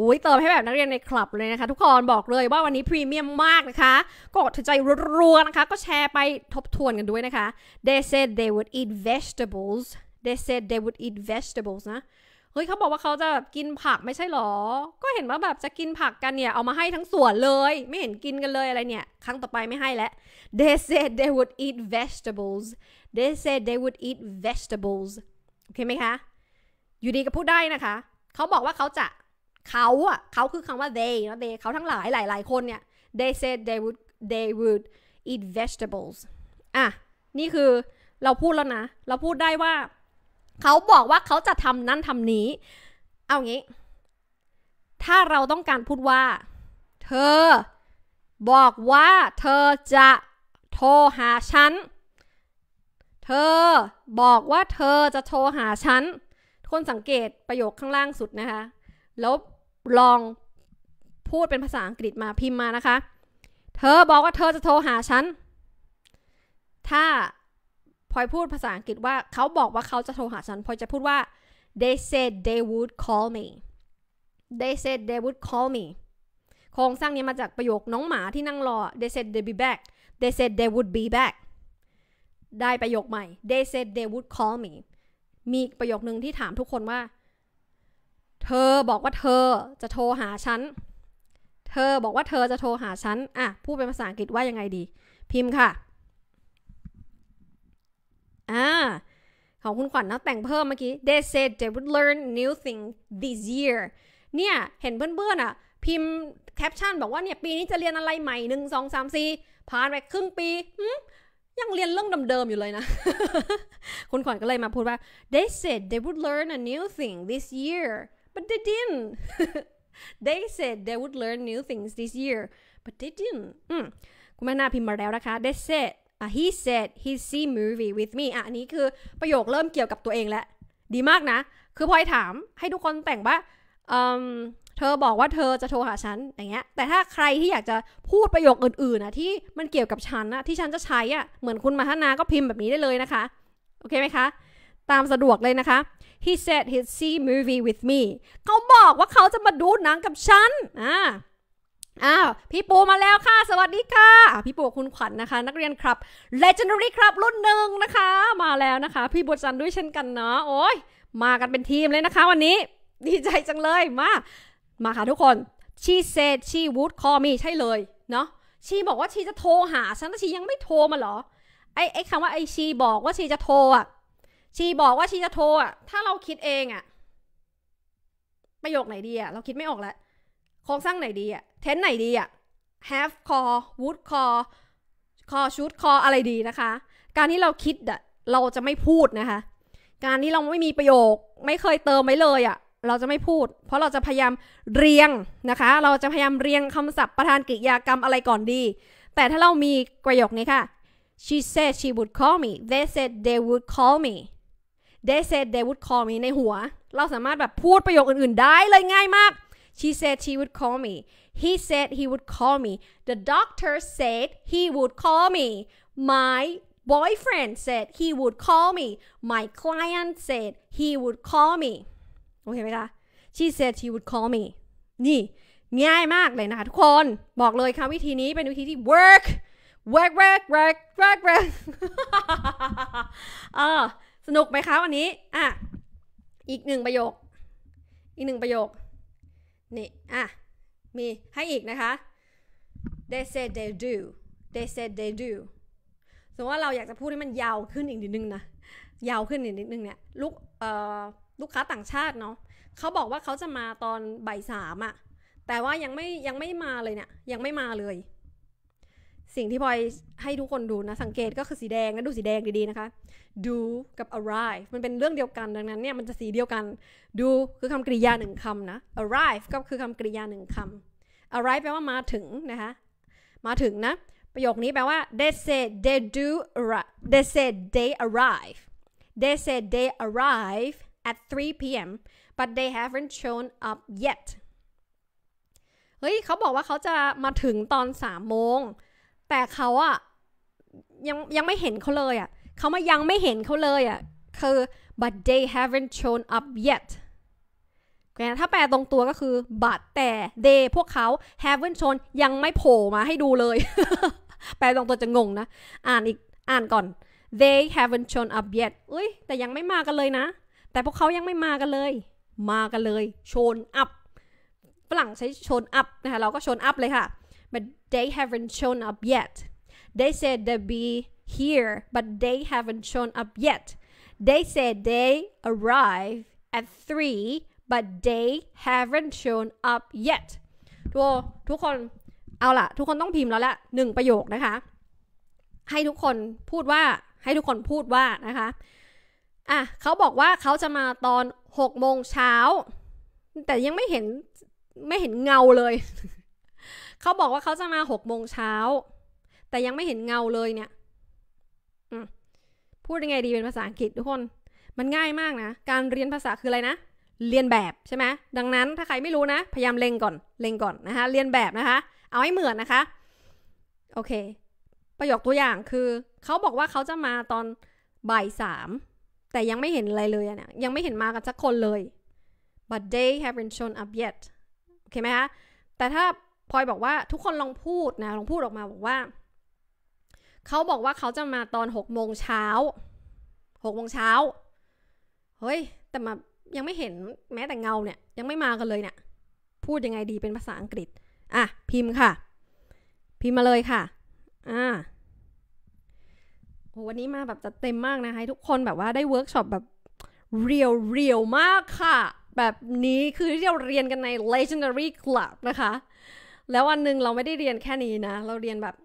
อุ้ยเติมให้แบบนักเรียนในคลับเลยนะคะ ทุกคนบอกเลยว่าวันนี้พรีเมียมมากนะคะกดถือใจรัวๆนะคะ ก็แชร์ไปทบทวนกันด้วยนะคะ they said they would eat vegetables they said they would eat vegetables นะเฮ้ยเขาบอกว่าเขาจะแบบกินผักไม่ใช่หรอ ก็เห็นว่าแบบจะกินผักกันเนี่ยเอามาให้ทั้งสวนเลย ไม่เห็น กินกันเลยอะไรเนี่ยครั้งต่อไปไม่ให้แล้ว they said they would eat vegetables they said they would eat vegetables โอเคไหมคะอยู่ดีก็พูดได้นะคะเขาบอกว่าเขาจะเขาอะเขาคือคำว่า they นะ they เขาทั้งหลายหลายหลายคนเนี่ย they said they would they would eat vegetables อ่ะ นี่คือเราพูดแล้วนะ เราพูดได้ว่า เขาบอกว่าเขาจะทำนั่นทำนี้ เอางี้ ถ้าเราต้องการพูดว่า เธอบอกว่าเธอจะโทรหาฉัน เธอบอกว่าเธอจะโทรหาฉันคนสังเกตประโยคข้างล่างสุดนะคะแล้วลองพูดเป็นภาษาอังกฤษมาพิมพ์มานะคะ เธอบอกว่าเธอจะโทรหาฉัน ถ้าพลอยพูดภาษาอังกฤษว่า เขาบอกว่าเขาจะโทรหาฉันพลอยจะพูดว่า they said they would call me they said they would call me โครงสร้างนี้มาจากประโยคน้องหมาที่นั่งรอ they said they'd be back they said they would be back ได้ประโยคใหม่ they said they would call me มีประโยคหนึ่งที่ถามทุกคนว่าเธอบอกว่าเธอจะโทรหาฉัน เธอบอกว่าเธอจะโทรหาฉันอ่ะ พูดเป็นภาษาอังกฤษว่ายังไงดี พิมพ์ค่ะ อ่าของคุณขวัญนะแต่งเพิ่มเมื่อกี้ they said they would learn new thing this year เนี่ย เห็นเพื่อนๆอ่ะ พิมพ์แคปชั่นบอกว่าเนี่ย ปีนี้จะเรียนอะไรใหม่หนึ่งสองสามสี่ผ่านไป ครึ่งปียังเรียนเรื่องเดิมๆอยู่เลยนะ คุณขวัญก็เลยมาพูดว่า they said they would learn a new thing this year but they didn't. they said they would learn new things this year, but they didn't. คุณแม่น่าพิมพ์มาแล้วนะคะ they said uh, he said he see movie with me อ่ะอันนี้คือประโยคเริ่มเกี่ยวกับตัวเองแล้ว ดีมากนะ คือพลอยถามให้ทุกคนแต่งว่า เธอบอกว่าเธอจะโทรหาฉันอย่างเงี้ย แต่ถ้าใครที่อยากจะพูดประโยคอื่นๆนะที่มันเกี่ยวกับฉันนะที่ฉันจะใช้อะ่ะ เหมือนคุณมาทนาก็พิมพ์แบบนี้ได้เลยนะคะ โอเคไหมคะ ตามสะดวกเลยนะคะ he said he'd see movie with me เขาบอกว่าเขาจะมาดูหนังกับฉัน อ่า อ้าว พี่ปูมาแล้วค่ะ สวัสดีค่ะ พี่ปู คุณขวัญนนะคะ นักเรียนครับ legendary ครับรุ่นหนึ่งนะคะ มาแล้วนะคะ พี่บุวจันด้วยเช่นกันเนาะ โอ้ย มากันเป็นทีมเลยนะคะวันนี้ ดีใจจังเลย มา มาค่ะทุกคน she said she would call me ใช่เลย เนาะ ชีบอกว่าชีจะโทรหาฉัน แต่ชียังไม่โทรมาเหรอ ไอ้ไอ้คำว่าไอ้ชี บอกว่าชีจะโทรอ่ะชีบอกว่าชีจะโทรอ่ะ ถ้าเราคิดเองอ่ะ ประโยคไหนดีอ่ะ เราคิดไม่ออกแล้วโครงสร้างไหนดีอ่ะเทนไหนดีอ่ะ have c a l l would c a l l c a l l should c a l l อะไรดีนะคะ การที่เราคิดอ่ะ เราจะไม่พูดนะคะ การที่เราไม่มีประโยค ไม่เคยเติมไว้เลยอ่ะ เราจะไม่พูด เพราะเราจะพยายามเรียงนะคะ เราจะพยายามเรียง คำศัพท์ประธานกริยากรรมอะไรก่อนดี แต่ถ้าเรามีประโยคนี้ค่ะ she said she would call me they said they would call me they said they would call me ในหัว เราสามารถแบบพูดประโยคอื่นๆได้เลยง่ายมาก she said she would call me he said he would call me the doctor said he would call me my boyfriend said he would call me my client said he would call me โอเคไหมคะ she said she would call me นี่ ง่ายมากเลยนะคะทุกคน บอกเลยค่ะวิธีนี้เป็นวิธีที่ work work work work work work เออสนุกไหมคะวันนี้ อ่ะ อีกหนึ่งประโยค อีกหนึ่งประโยคนี่ อ่ะ มีให้อีกนะคะ they said they do they said they do สมมติว่าเราอยากจะพูดให้มันยาวขึ้นอีกนิดนึงนะ ยาวขึ้นอีกนิดนึงเนี่ยลูกเอ่อลูกค้าต่างชาติเนาะเขาบอกว่าเขาจะมาตอนบ่ายสามอะแต่ว่ายังไม่ยังไม่มาเลยเนี่ยยังไม่มาเลยสิ่งที่พลอยให้ทุกคนดูนะ สังเกตก็คือสีแดงนะดูสีแดงดีๆ นะคะ do กับ arrive มันเป็นเรื่องเดียวกันดังนั้นเนี่ยมันจะสีเดียวกัน do คือคำกริยาหนึ่งคำนะ arrive ก็คือคำกริยาหนึ่งคำ arrive แปลว่ามาถึงนะคะ มาถึงนะ ประโยคนี้แปลว่า they s a i d they do they s a i d they arrive they s a i d they arrive at 3 p.m. but they haven't shown up yet เฮ้ย เขาบอกว่าเขาจะมาถึงตอน 3 โมงแต่เขาอะยังยังไม่เห็นเขาเลยอะเขามายังไม่เห็นเขาเลยอะคือ but they haven't shown up yet ถ้าแปลตรงตัวก็คือ but แต่ they พวกเขา haven't shown ยังไม่โผล่มาให้ดูเลย แปลตรงตัวจะงงนะ อ่านอีกอ่านก่อน they haven't shown up yet อุ้ยแต่ยังไม่มากันเลยนะ แต่พวกเขายังไม่มากันเลย มากันเลย shown up ฝรั่งใช้ shown up นะคะเราก็ shown up เลยค่ะ but they haven't shown up yet. They said they'd be here, but they haven't shown up yet. They said they arrive at three but they haven't shown up yet ทุกทุกคนเอาละทุกคนต้องพิมพ์แล้วละหนึ่งประโยคนะคะ ให้ทุกคนพูดว่า ให้ทุกคนพูดว่านะคะอ่ะเขาบอกว่าเขาจะมาตอนหกโมงเช้า แต่ยังไม่เห็นไม่เห็นเงาเลยเขาบอกว่าเขาจะมาหกโมงเช้าแต่ยังไม่เห็นเงาเลยเนี่ยพูดยังไงดีเป็นภาษาอังกฤษทุกคน มันง่ายมากนะ การเรียนภาษาคืออะไรนะ เรียนแบบใช่ไหมดังนั้น ถ้าใครไม่รู้นะ พยายามเล็งก่อนเล็งก่อนนะคะเรียนแบบนะคะ เอาให้เหมือนนะคะ โอเค ประโยคตัวอย่างคือ เขาบอกว่าเขาจะมาตอนบ่ายสามแต่ยังไม่เห็นอะไรเลยเนี่ย ยังไม่เห็นมากันสักคนเลย but they haven't shown up yet โอเคไหมคะแต่ถ้าพลอยบอกว่าทุกคนลองพูดนะลองพูดออกมาบอกว่า เขาบอกว่าเขาจะมาตอนหกโมงเช้าหกโมงเช้าเฮ้ยแต่มายังไม่เห็นแม้แต่เงาเนี่ยยังไม่มากันเลยเนี่ยพูดยังไงดีเป็นภาษาอังกฤษ อ่ะ พิมพ์ค่ะ พิมพ์มาเลยค่ะ อ่าโหวันนี้มาแบบจัดเต็มมากนะคะทุกคนแบบว่าได้เวิร์กช็อปแบบเรียวเรียวมากค่ะ แบบนี้คือที่เราเรียนกันใน legendary club นะคะแล้ววันหนึ่งเราไม่ได้เรียนแค่นี้นะ เราเรียนแบบ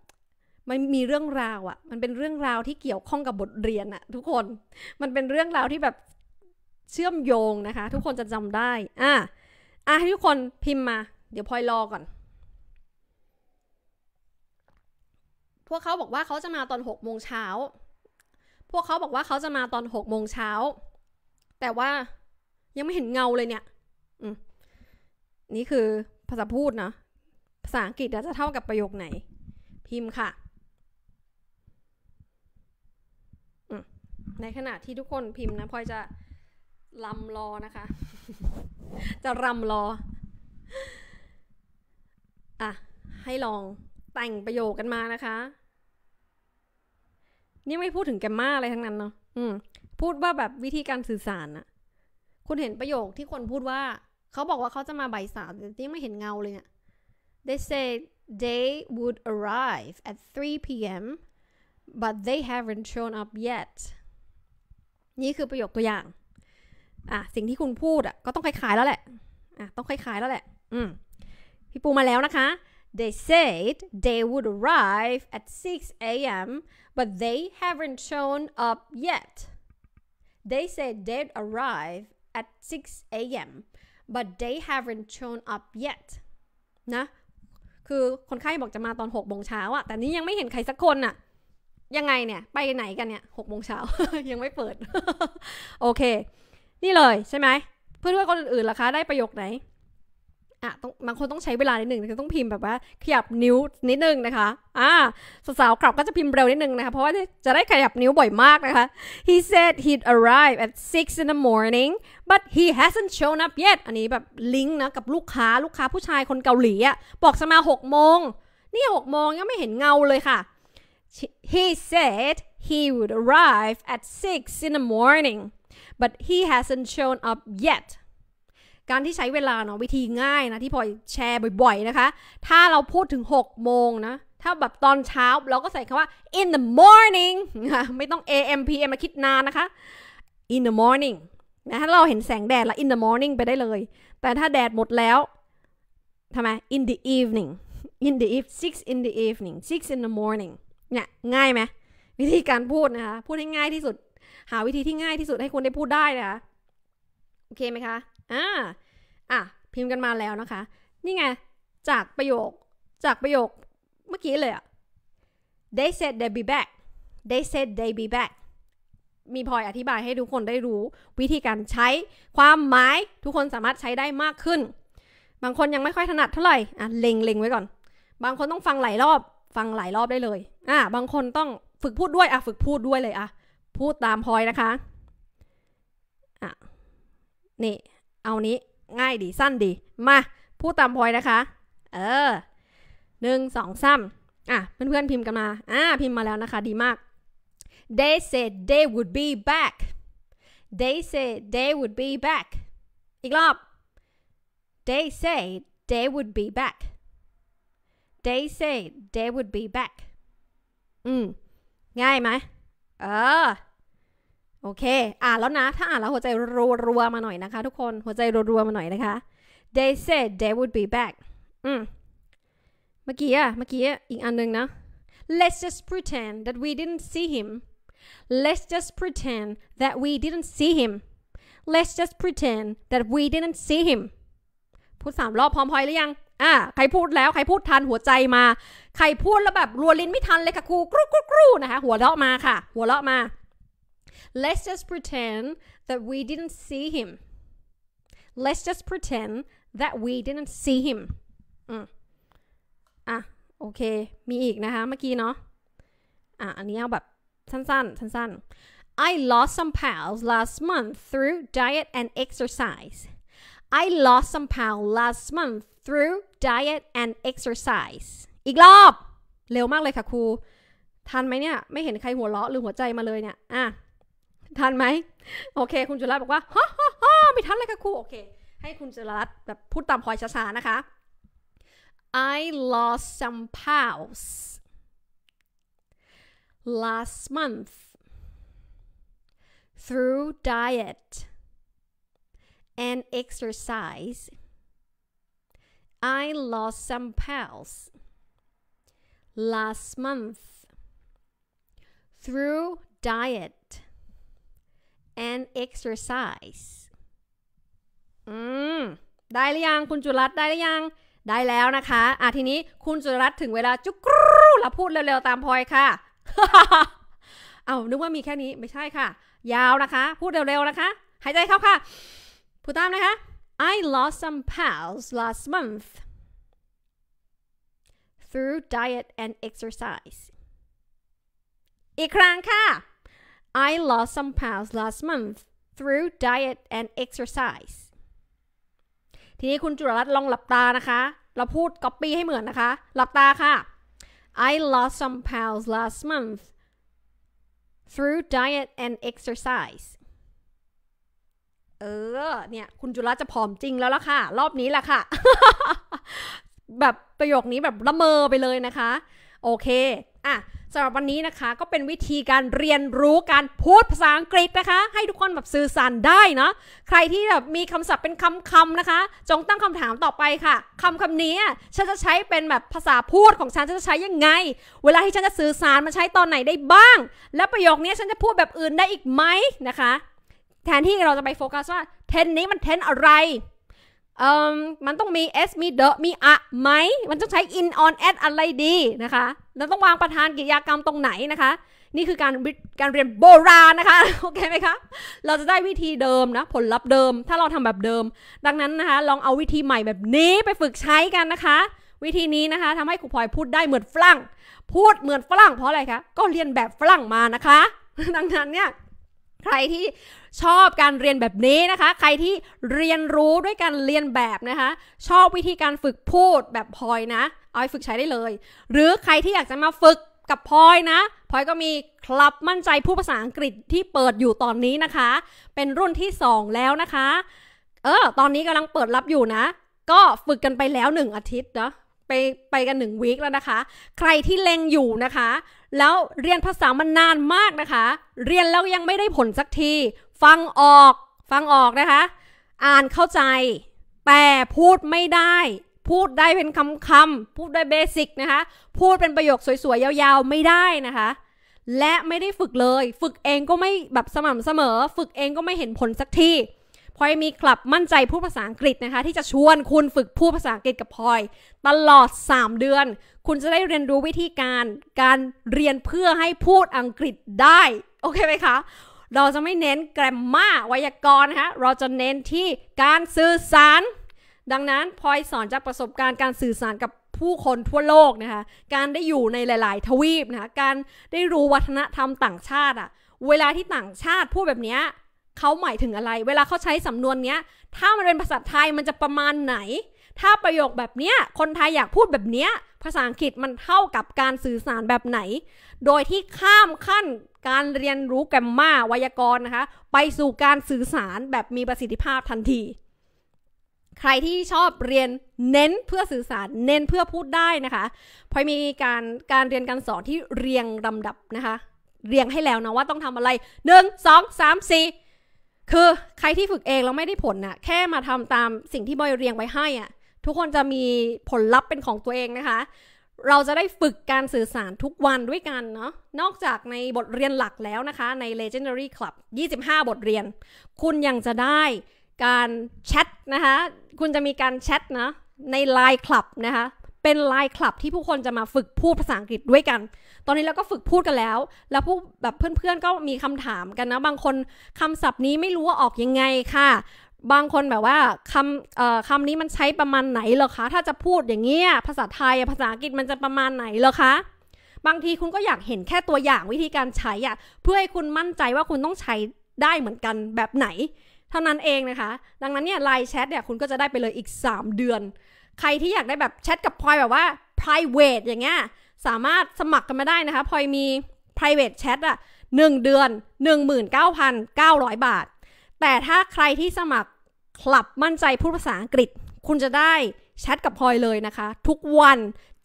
มันมีเรื่องราวอะ่ะ มันเป็นเรื่องราวที่เกี่ยวข้องกับบทเรียนอะ่ะ ทุกคน มันเป็นเรื่องราวที่แบบเชื่อมโยงนะคะ ทุกคนจะจำได้ อ่ะอ่ะให้ทุกคนพิมพ์มา เดี๋ยวพลอยรอก่อนพวกเขาบอกว่าเขาจะมาตอนหกโมงเช้า พวกเขาบอกว่าเขาจะมาตอนหกโมงเช้า แต่ว่ายังไม่เห็นเงาเลยเนี่ย อืม นี่คือภาษาพูดนะภาษาอังกฤษจะเท่ากับประโยคไหน พิมพ์ค่ะ ในขณะที่ทุกคนพิมพ์นะพลอยจะ รำรอนะคะ จะรำรอ อ่ะ ให้ลองแต่งประโยคกันมานะคะ นี่ไม่พูดถึงแกมมาอะไรทั้งนั้นเนาะอืม พูดว่าแบบวิธีการสื่อสารอะคุณเห็นประโยคที่คนพูดว่า เขาบอกว่าเขาจะมาใบสาวแต่ที่ไม่เห็นเงาเลยเนี่ย They said they would arrive at 3 p.m. but they haven't shown up yet นี่คือประโยคตัวอย่าง อ่ะ สิ่งที่คุณพูดอ่ะก็ต้องคล้ายๆแล้วแหละ อ่ะต้องคล้ายๆแล้วแหละ อืมพี่ปูมาแล้วนะคะ They said they would arrive at 6 a.m. but they haven't shown up yet. They said they'd arrive at 6 a.m. but they haven't shown up yet. นะคือคนไข้บอกจะมาตอนหกโมงเช้าอะแต่นี้ยังไม่เห็นใครสักคนอะยังไงเนี่ย ไปไหนกันเนี่ยหกโมงเช้ายังไม่เปิด โอเค นี่เลยใช่ไหมเพื่อนๆคนอื่นๆล่ะคะได้ประโยคไหนอ่ะต้องบางคนต้องใช้เวลานิดนึ่งจะต้องพิมพ์แบบว่า ขยับนิ้วนิดนึงนะคะ อ่าสาวๆกลับก็จะพิมพ์เร็วนิดนึงนะคะ เพราะว่าจะได้ขยับนิ้วบ่อยมากนะคะ he said he'd arrive at 6 in the morning but he hasn't shown up yet อันนี้แบบ ลิงก์นะ กับลูกค้า ลูกค้าผู้ชายคนเกาหลีอะบอกจะมา6โมง นี่6โมงยังไม่เห็นเงาเลยค่ะ he said he would arrive at 6 in the morning but he hasn't shown up yet การที่ใช้เวลาเนาะวิธีง่ายนะที่พลอยแชร์บ่อย ๆนะคะ ถ้าเราพูดถึง6โมงนะถ้าแบบตอนเช้าเราก็ใส่คำว่า in the morning ไม่ต้อง am pm มาคิดนานนะคะ in the morning นะถ้าเราเห็นแสงแดดแล้ว in the morning ไปได้เลย แต่ถ้าแดดหมดแล้วทำไม in the evening in the eve six in the evening six in the morning เนี่ยง่ายไหม วิธีการพูดนะคะพูดให้ง่ายที่สุด หาวิธีที่ง่ายที่สุดให้คุณได้พูดได้นะคะโอเคไหมคะอ่า อ่ะ พิมพ์กันมาแล้วนะคะ นี่ไง จากประโยค จากประโยค เมื่อกี้เลยอะ they said they'd be back they said they'd be back มีพลอยอธิบายให้ทุกคนได้รู้ วิธีการใช้ความหมาย ทุกคนสามารถใช้ได้มากขึ้น บางคนยังไม่ค่อยถนัดเท่าไหร่ อ่ะ เล็งเล็งไว้ก่อน บางคนต้องฟังหลายรอบ ฟังหลายรอบได้เลย อ่ะบางคนต้องฝึกพูดด้วย อ่ะ ฝึกพูดด้วยเลยอ่ะ พูดตามพลอยนะคะ อ่ะ นี่เอานี้ ง่ายดีสั้นดีมาพูดตามพอยนะคะ เออ หนึ่งสองซ้ำอ่ะ เพื่อนเพิมพ์กันมา อ่า พิมพ์มาแล้วนะคะ ดีมาก they said they would be back they said they would be back อีกรอบ they said they would be back they said they would be back อืม ง่ายไหม เออโอเค อ่านแล้วนะ ถ้าอ่านแล้วหัวใจรัวๆมาหน่อยนะคะทุกคน หัวใจรัวๆมาหน่อยนะคะ they said they would be back อืมเมื่อกี้อะเมื่อกี้อีกอันหนึ่งนะ let's just pretend that we didn't see him let's just pretend that we didn't see him let's just pretend that we didn't see him พูดสามรอบพร้อมพอยหรือยัง อ่า ใครพูดแล้วใครพูดทันหัวใจมา ใครพูดแล้วแบบรัวลิ้นไม่ทันเลยค่ะครูกรุกรุกรุนะคะหัวเราะมาค่ะ หัวเราะมา Let's just pretend that we didn't see him. Let's just pretend that we didn't see him อ่ะโอเค มีอีกนะคะ เมื่อกี้เนาะ อ่ะ อันนี้เอาแบบ สั้นๆ mm. ah, ah, I lost some pounds last month through diet and exercise I lost some pounds last month through diet and exercise อีกรอบ เร็วมากเลยค่ะครู ทันไหมเนี่ย ไม่เห็นใครหัวเราะหรือหัวใจมาเลยเนี่ย อ่ะ ah, ทันไหมโอเคคุณจุฬาบอกว่าฮ่าฮ่าไม่ทันเลยค่ะครูโอเคให้คุณจุฬาแบบพูดตามพลอยช้าๆนะคะ I lost some pounds last month through diet and exercise I lost some pounds last month through diet and exercise อืมได้หรือยังคุณจุรัตได้หรือยัง ได้แล้วนะคะ อ่ะทีนี้คุณจุรัตถึงเวลาจุกรูเราพูดเร็วๆ ตามพลอยค่ะ เอานึกว่ามีแค่นี้ไม่ใช่ค่ะ ยาวนะคะ พูดเร็วๆนะคะ หายใจเข้าค่ะ พูดตามนะคะ I lost some pounds last month through diet and exercise อีกครั้งค่ะ I lost some pounds last month through diet and exercise ทีนี้คุณจุลรัตน์ลองหลับตานะคะ เราพูดก๊อปปี้ให้เหมือนนะคะ หลับตาค่ะ I lost some pounds last month through diet and exercise เออ เนี่ย คุณจุฬาจะผอมจริงแล้วล่ะค่ะ รอบนี้แหละค่ะ แบบประโยคนี้แบบละเมอไปเลยนะคะโอเค อ่ะสำหรับวันนี้นะคะ ก็เป็นวิธีการเรียนรู้การพูดภาษาอังกฤษนะคะ ให้ทุกคนแบบสื่อสารได้เนาะใครที่แบบมีคำศัพท์เป็นคำคำนะคะ จงตั้งคำถามต่อไปค่ะคำคำนี้ฉันจะใช้เป็นแบบภาษาพูดของฉันฉันจะใช้ยังไง เวลาที่ฉันจะสื่อสารมันใช้ตอนไหนได้บ้าง และประโยคนี้ฉันจะพูดแบบอื่นได้อีกไหมนะคะ แทนที่เราจะไปโฟกัสว่าเทนนี้มันเทนอะไรมันต้องมี s มี the มีอะไหมมันต้องใช้ in on at อะไรดีนะคะแล้วต้องวางประธานกิยากรรมตรงไหนนะคะนี่คือการการเรียนโบราณนะคะโอเคไหมคะ เราจะได้วิธีเดิมนะผลลัพธ์เดิมถ้าเราทำแบบเดิม ดังนั้นนะคะลองเอาวิธีใหม่แบบนี้ไปฝึกใช้กันนะคะ วิธีนี้นะคะทำให้ครูพลอยพูดได้เหมือนฝรั่ง พูดเหมือนฝรั่งเพราะอะไรคะ ก็เรียนแบบฝรั่งมานะคะ ดังนั้นเนี่ยใครที่ชอบการเรียนแบบนี้นะคะ ใครที่เรียนรู้ด้วยการเรียนแบบนะคะ ชอบวิธีการฝึกพูดแบบพลอยนะเอาไปฝึกใช้ได้เลย หรือใครที่อยากจะมาฝึกกับพลอยนะพลอยก็มีคลับมั่นใจผู้ภาษาอังกฤษที่เปิดอยู่ตอนนี้นะคะ เป็นรุ่นที่ 2 แล้วนะคะ เออ ตอนนี้กำลังเปิดรับอยู่นะ ก็ฝึกกันไปแล้ว 1 อาทิตย์นะไปไปกัน1วีคแล้วนะคะ ใครที่เล็งอยู่นะคะแล้วเรียนภาษามันนานมากนะคะ เรียนแล้วยังไม่ได้ผลสักที ฟังออก ฟังออกนะคะ อ่านเข้าใจ แต่พูดไม่ได้ พูดได้เป็นคำคำพูดได้เบสิกนะคะ พูดเป็นประโยคสวยๆยาวๆไม่ได้นะคะ และไม่ได้ฝึกเลย ฝึกเองก็ไม่แบบสม่ำเสมอ ฝึกเองก็ไม่เห็นผลสักที พลอยมีคลับมั่นใจพูดภาษาอังกฤษนะคะที่จะชวนคุณฝึกพูดภาษาอังกฤษกับพลอยตลอด 3 เดือนคุณจะได้เรียนรู้วิธีการการเรียนเพื่อให้พูดอังกฤษได้โอเคไหมคะเราจะไม่เน้นแกรมมาไวยากรณ์นะคะเราจะเน้นที่การสื่อสาร ดังนั้นพลอยสอนจากประสบการณ์การสื่อสารกับผู้คนทั่วโลกนะคะการได้อยู่ในหลาย ๆ ทวีปนะคะการได้รู้วัฒนธรรมต่างชาติอะเวลาที่ต่างชาติพูดแบบนี้ เขาหมายถึงอะไร เวลาเขาใช้สำนวนเนี้ยถ้ามันเป็นภาษาไทยมันจะประมาณไหนถ้าประโยคแบบเนี้ยคนไทยอยากพูดแบบเนี้ยภาษาอังกฤษมันเท่ากับการสื่อสารแบบไหน โดยที่ข้ามขั้นการเรียนรู้แกรมมาไวยากรณ์นะคะไปสู่การสื่อสารแบบมีประสิทธิภาพทันที ใครที่ชอบเรียนเน้นเพื่อสื่อสาร เน้นเพื่อพูดได้นะคะพอยมีการการเรียนการสอนที่เรียงลำดับนะคะ เรียงให้แล้วนะว่าต้องทำอะไร1 2 3 4คือใครที่ฝึกเองแล้วไม่ได้ผลนะ่ะแค่มาทำตามสิ่งที่บอยเรียงไว้ให้อะ่ะทุกคนจะมีผลลัพธ์เป็นของตัวเองนะคะ เราจะได้ฝึกการสื่อสารทุกวันด้วยกันเนาะ นอกจากในบทเรียนหลักแล้วนะคะ ใน Legendary Club 25 บทเรียน คุณยังจะได้การแชทนะคะ คุณจะมีการแชทนะใน Line Club นะคะ เป็นไลน์คลับที่ผู้คนจะมาฝึกพูดภาษาอังกฤษด้วยกัน ตอนนี้เราก็ฝึกพูดกันแล้ว แล้วผู้แบบเพื่อนๆก็มีคำถามกันนะ บางคนคำศัพท์นี้ไม่รู้ว่าออกยังไงค่ะบางคนแบบว่าคำคำนี้มันใช้ประมาณไหนเหรอคะถ้าจะพูดอย่างเงี้ยภาษาไทยภาษาอังกฤษมันจะประมาณไหนเหรอคะบางทีคุณก็อยากเห็นแค่ตัวอย่างวิธีการใช้อะเพื่อให้คุณมั่นใจว่าคุณต้องใช้ได้เหมือนกันแบบไหน เท่านั้นเองนะคะ ดังนั้นเนี่ยไลน์แชทเนี่ยคุณก็จะได้ไปเลยอีก 3 เดือน ใครที่อยากได้แบบแชทกับพลอยแบบว่า private อย่างเงี้ยสามารถสมัครกันมาได้นะคะพลอยมี private chat อะ1เดือน 19,900 บาท แต่ถ้าใครที่สมัครคลับมั่นใจพูดภาษาอังกฤษ คุณจะได้แชทกับพลอยเลยนะคะ ทุกวัน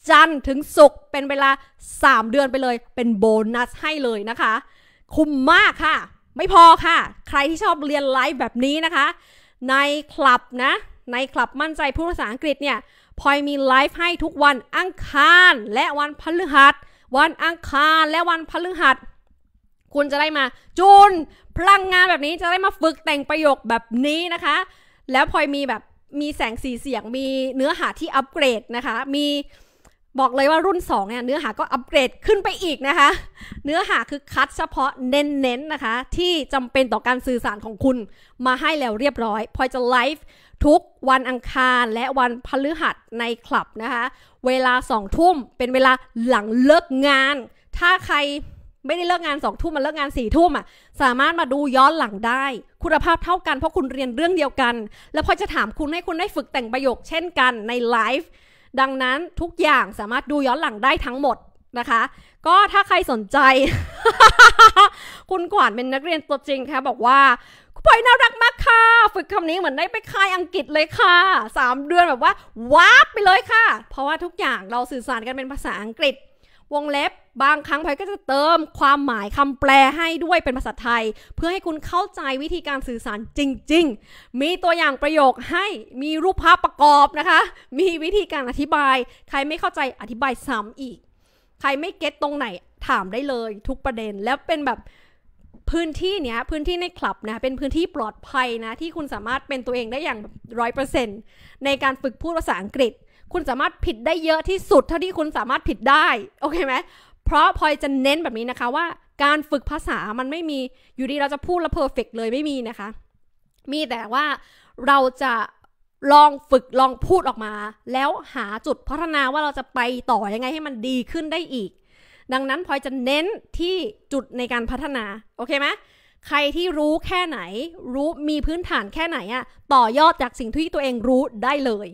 จันถึงศุกร์เป็นเวลา 3 เดือนไปเลย เป็นโบนัสให้เลยนะคะ คุ้มมากค่ะ ไม่พอค่ะ ใครที่ชอบเรียนไลฟ์แบบนี้นะคะ ในคลับนะ ในคลับมั่นใจพูดภาษาอังกฤษเนี่ยพลอยมีไลฟ์ให้ทุกวันอังคาร และวันพฤหัสวันอังคารและวันพฤหัสคุณจะได้มาจูนพลังงานแบบนี้จะได้มาฝึกแต่งประโยคแบบนี้นะคะ แล้วพลอยมีแบบมีแสงสีเสียงมีเนื้อหาที่อัปเกรดนะคะ มีบอกเลยว่ารุ่น2เนี่ยเนื้อหาก็อัปเกรดขึ้นไปอีกนะคะ เนื้อหาคือคัดเฉพาะเน้นๆนนะคะที่จำเป็นต่อการสื่อสารของคุณมาให้แล้วเรียบร้อยพลอยจะไลฟ์ทุกวันอังคารและวันพฤหัสในคลับนะคะเวลาสองทุ่มเป็นเวลาหลังเลิกงาน ถ้าใครไม่ได้เลิกงานสองทุ่มมาเลิกงานสี่ทุ่มอ่ะ สามารถมาดูย้อนหลังได้ คุณภาพเท่ากันเพราะคุณเรียนเรื่องเดียวกัน แล้วพอจะถามคุณให้คุณได้ฝึกแต่งประโยคเช่นกันในไลฟ์ดังนั้นทุกอย่างสามารถดูย้อนหลังได้ทั้งหมดนะคะ ก็ถ้าใครสนใจ คุณขวานเป็นนักเรียนตัวจริงค่ะบอกว่าคุณพ่อยน่ารักมากค่ะ ฝึกคำนี้เหมือนได้ไปค่ายอังกฤษเลยค่ะสามเดือนแบบว่าว้าไปเลยค่ะ เพราะว่าทุกอย่างเราสื่อสารกันเป็นภาษาอังกฤษวงเล็บบางครั้งพอยก็จะเติมความหมายคำแปลให้ด้วยเป็นภาษาไทย เพื่อให้คุณเข้าใจวิธีการสื่อสารจริงๆ มีตัวอย่างประโยคให้มีรูปภาพประกอบ นะคะ มีวิธีการอธิบาย ใครไม่เข้าใจอธิบายซ้ำอีก ใครไม่เก็ตตรงไหนถามได้เลยทุกประเด็นแล้วเป็นแบบพื้นที่เนี้ยพื้นที่ในคลับนะเป็นพื้นที่ปลอดภัยนะที่คุณสามารถเป็นตัวเองได้อย่างร้อยเปอร์เซ็นต์ในการฝึกพูดภาษาอังกฤษคุณสามารถผิดได้เยอะที่สุดเท่าที่คุณสามารถผิดได้ โอเคไหมเพราะพลอยจะเน้นแบบนี้นะคะว่าการฝึกภาษามันไม่มีอยู่ดีเราจะพูดแล้วเพอร์เฟกเลยไม่มีนะคะ มีแต่ว่าเราจะลองฝึกลองพูดออกมา แล้วหาจุดพัฒนาว่าเราจะไปต่ออยังไงให้มันดีขึ้นได้อีก ดังนั้นพลอยจะเน้นที่จุดในการพัฒนา โอเคไหมใครที่รู้แค่ไหน รู้มีพื้นฐานแค่ไหนอะต่อยอดจากสิ่งที่ตัวเองรู้ได้เลย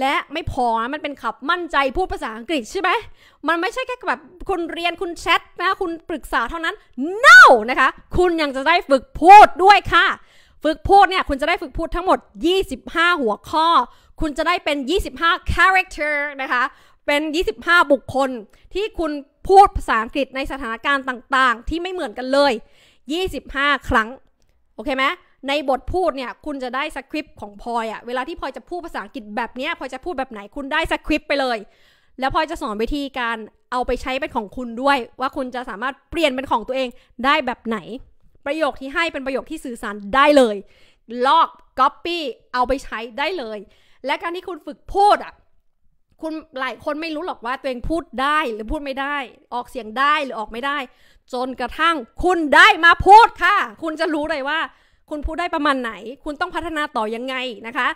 และไม่พอนะมันเป็นขับมั่นใจพูดภาษาอังกฤษใช่ไหม มันไม่ใช่แค่แบบคุณเรียนคุณแชทนะคุณปรึกษาเท่านั้น no นะคะ คุณยังจะได้ฝึกพูดด้วยค่ะ ฝึกพูดเนี่ยคุณจะได้ฝึกพูดทั้งหมด 25 หัวข้อ คุณจะได้เป็น 25 character นะคะ เป็น 25 บุคคลที่คุณพูดภาษาอังกฤษในสถานการณ์ต่าง ๆ ที่ไม่เหมือนกันเลย 25 ครั้ง โอเคไหมในบทพูดเนี่ย คุณจะได้สคริปต์ของพลอยอะเวลาที่พลอยจะพูดภาษาอังกฤษแบบเนี้ยพลอยจะพูดแบบไหนคุณได้สคริปต์ไปเลยแล้วพลอยจะสอนวิธีการเอาไปใช้เป็นของคุณด้วย ว่าคุณจะสามารถเปลี่ยนเป็นของตัวเองได้แบบไหน ประโยคที่ให้เป็นประโยคที่สื่อสารได้เลย ลอกก๊อปปี้เอาไปใช้ได้เลย และการที่คุณฝึกพูดอ่ะคุณหลายคนไม่รู้หรอกว่าตัวเองพูดได้หรือพูดไม่ได้ ออกเสียงได้หรือออกไม่ได้ จนกระทั่งคุณได้มาพูดค่ะ คุณจะรู้เลยว่าคุณพูดได้ประมาณไหน คุณต้องพัฒนาต่อยังไงนะคะ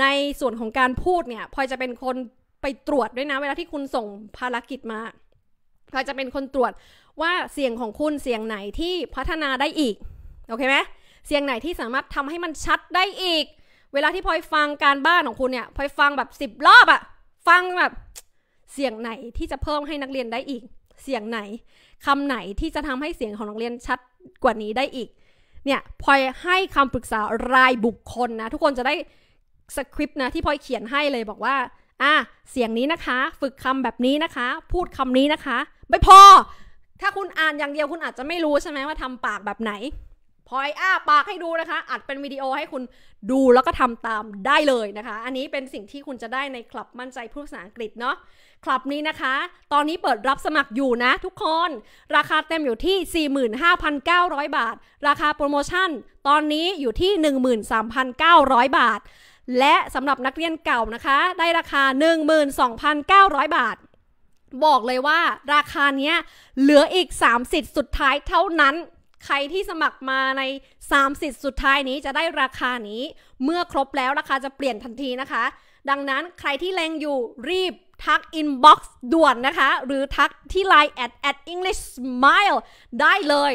ในส่วนของการพูดเนี่ยพลอยจะเป็นคนไปตรวจด้วยนะ เวลาที่คุณส่งภารกิจมาพลอยจะเป็นคนตรวจว่าเสียงของคุณเสียงไหนที่พัฒนาได้อีก โอเคไหมเสียงไหนที่สามารถทำให้มันชัดได้อีก เวลาที่พลอยฟังการบ้านของคุณเนี่ยพลอยฟังแบบสิบรอบอะฟังแบบ เสียงไหนที่จะเพิ่มให้นักเรียนได้อีก เสียงไหน คำไหนที่จะทำให้เสียงของนักเรียนชัดกว่านี้ได้อีกเนี่ยพลอยให้คำปรึกษารายบุคคลนะทุกคนจะได้สคริปต์นะที่พลอยเขียนให้เลยบอกว่าอ่ะเสียงนี้นะคะ ฝึกคำแบบนี้นะคะ พูดคำนี้นะคะ ไม่พอ ถ้าคุณอ่านอย่างเดียวคุณอาจจะไม่รู้ใช่ไหมว่าทำปากแบบไหนพอยอ้าปากให้ดูนะคะ อัดเป็นวิดีโอให้คุณดูแล้วก็ทำตามได้เลยนะคะ อันนี้เป็นสิ่งที่คุณจะได้ในคลับมั่นใจพูดภาษาอังกฤษเนาะ คลับนี้นะคะ ตอนนี้เปิดรับสมัครอยู่นะ ทุกคน ราคาเต็มอยู่ที่ 45,900 บาท ราคาโปรโมชั่นตอนนี้อยู่ที่ 13,900 บาท และสำหรับนักเรียนเก่านะคะ ได้ราคา 12,900 บาท บอกเลยว่าราคาเนี้ยเหลืออีก3สิทธิ์สุดท้ายเท่านั้นใครที่สมัครมาใน3สิทธิ์สุดท้ายนี้จะได้ราคานี้ เมื่อครบแล้วราคาจะเปลี่ยนทันทีนะคะ ดังนั้นใครที่แรงอยู่รีบทักอินบ็อกซ์ด่วนนะคะ หรือทักที่ Line at at English Smile ได้เลย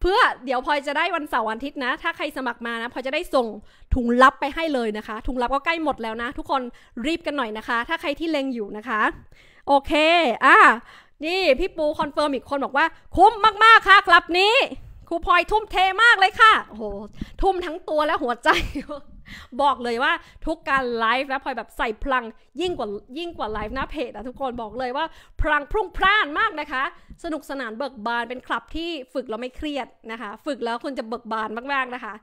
เพื่อเดี๋ยวพลอยจะได้วันเสาร์วันอาทิตย์นะ ถ้าใครสมัครมานะพลอยจะได้ส่งถุงลับไปให้เลยนะคะถุงลับก็ใกล้หมดแล้วนะ ทุกคนรีบกันหน่อยนะคะ ถ้าใครที่เล็งอยู่นะคะ โอเคอ่ะนี่พี่ปูคอนเฟิร์มอีกคนบอกว่าคุ้มมากๆ ค่ะคลับนี้ครูพลอยทุ่มเทมากเลยค่ะโอ้โหทุ่มทั้งตัวและหัวใจ บอกเลยว่าทุกการไลฟ์นะพลอยแบบใส่พลังยิ่งกว่ายิ่งกว่าไลฟ์หน้าเพจอะทุกคนบอกเลยว่าพลังพรุ่งพร่านมากนะคะ สนุกสนานเบิกบานเป็นคลับที่ฝึกแล้วไม่เครียดนะคะ ฝึกแล้วคุณจะเบิกบานมากๆ นะคะ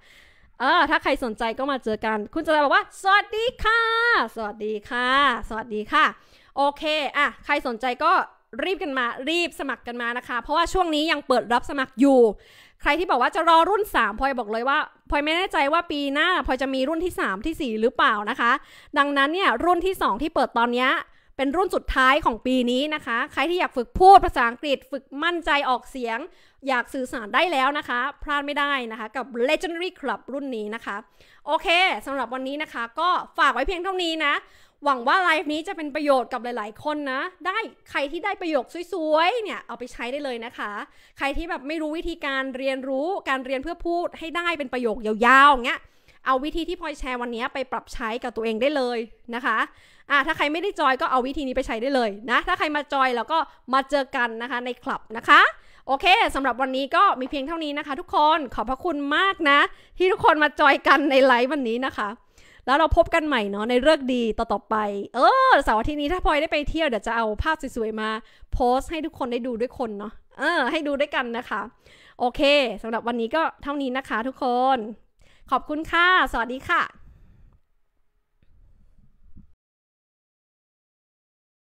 เออ ถ้าใครสนใจก็มาเจอกัน คุณจะบอกว่าสวัสดีค่ะ สวัสดีค่ะ สวัสดีค่ะโอเคอ่ะใครสนใจก็รีบกันมารีบสมัครกันมานะคะ เพราะว่าช่วงนี้ยังเปิดรับสมัครอยู่ใครที่บอกว่าจะรอรุ่น 3พลอยบอกเลยว่าพลอยไม่แน่ใจว่าปีหน้าพลอยจะมีรุ่นที่ 3 ที่ 4 หรือเปล่านะคะ ดังนั้นเนี่ยรุ่นที่ 2 ที่เปิดตอนนี้ เป็นรุ่นสุดท้ายของปีนี้นะคะ ใครที่อยากฝึกพูดภาษาอังกฤษฝึกมั่นใจออกเสียง อยากสื่อสารได้แล้วนะคะ พลาดไม่ได้นะคะ กับ Legendary Club รุ่นนี้นะคะโอเคสำหรับวันนี้นะคะก็ฝากไว้เพียงเท่านี้นะหวังว่าไลฟ์นี้จะเป็นประโยชน์กับหลายๆ คนนะ ได้ใครที่ได้ประโยคสวยๆ เนี่ยเอาไปใช้ได้เลยนะคะ ใครที่แบบไม่รู้วิธีการเรียนรู้การเรียนเพื่อพูดให้ได้เป็นประโยคยาวๆเงี้ย เอาวิธีที่พลอยแชร์วันนี้ไปปรับใช้กับตัวเองได้เลยนะคะอ่ะถ้าใครไม่ได้จอยก็เอาวิธีนี้ไปใช้ได้เลยนะ ถ้าใครมาจอยแล้วก็มาเจอกันนะคะในคลับนะคะ โอเคสำหรับวันนี้ก็มีเพียงเท่านี้นะคะทุกคน ขอบพระคุณมากนะ ที่ทุกคนมาจอยกันในไลฟ์วันนี้นะคะแล้วเราพบกันใหม่เนาะในเรื่องดีต่อๆไป เออเสาร์อาทิตย์นี้ถ้าพลอยได้ไปเที่ยว เดี๋ยวจะเอาภาพสวยๆมา โพสต์ให้ทุกคนได้ดูด้วยคนเนาะ เออ ให้ดูด้วยกันนะคะ โอเคสำหรับวันนี้ก็เท่านี้นะคะทุกคน ขอบคุณค่ะ สวัสดีค่ะ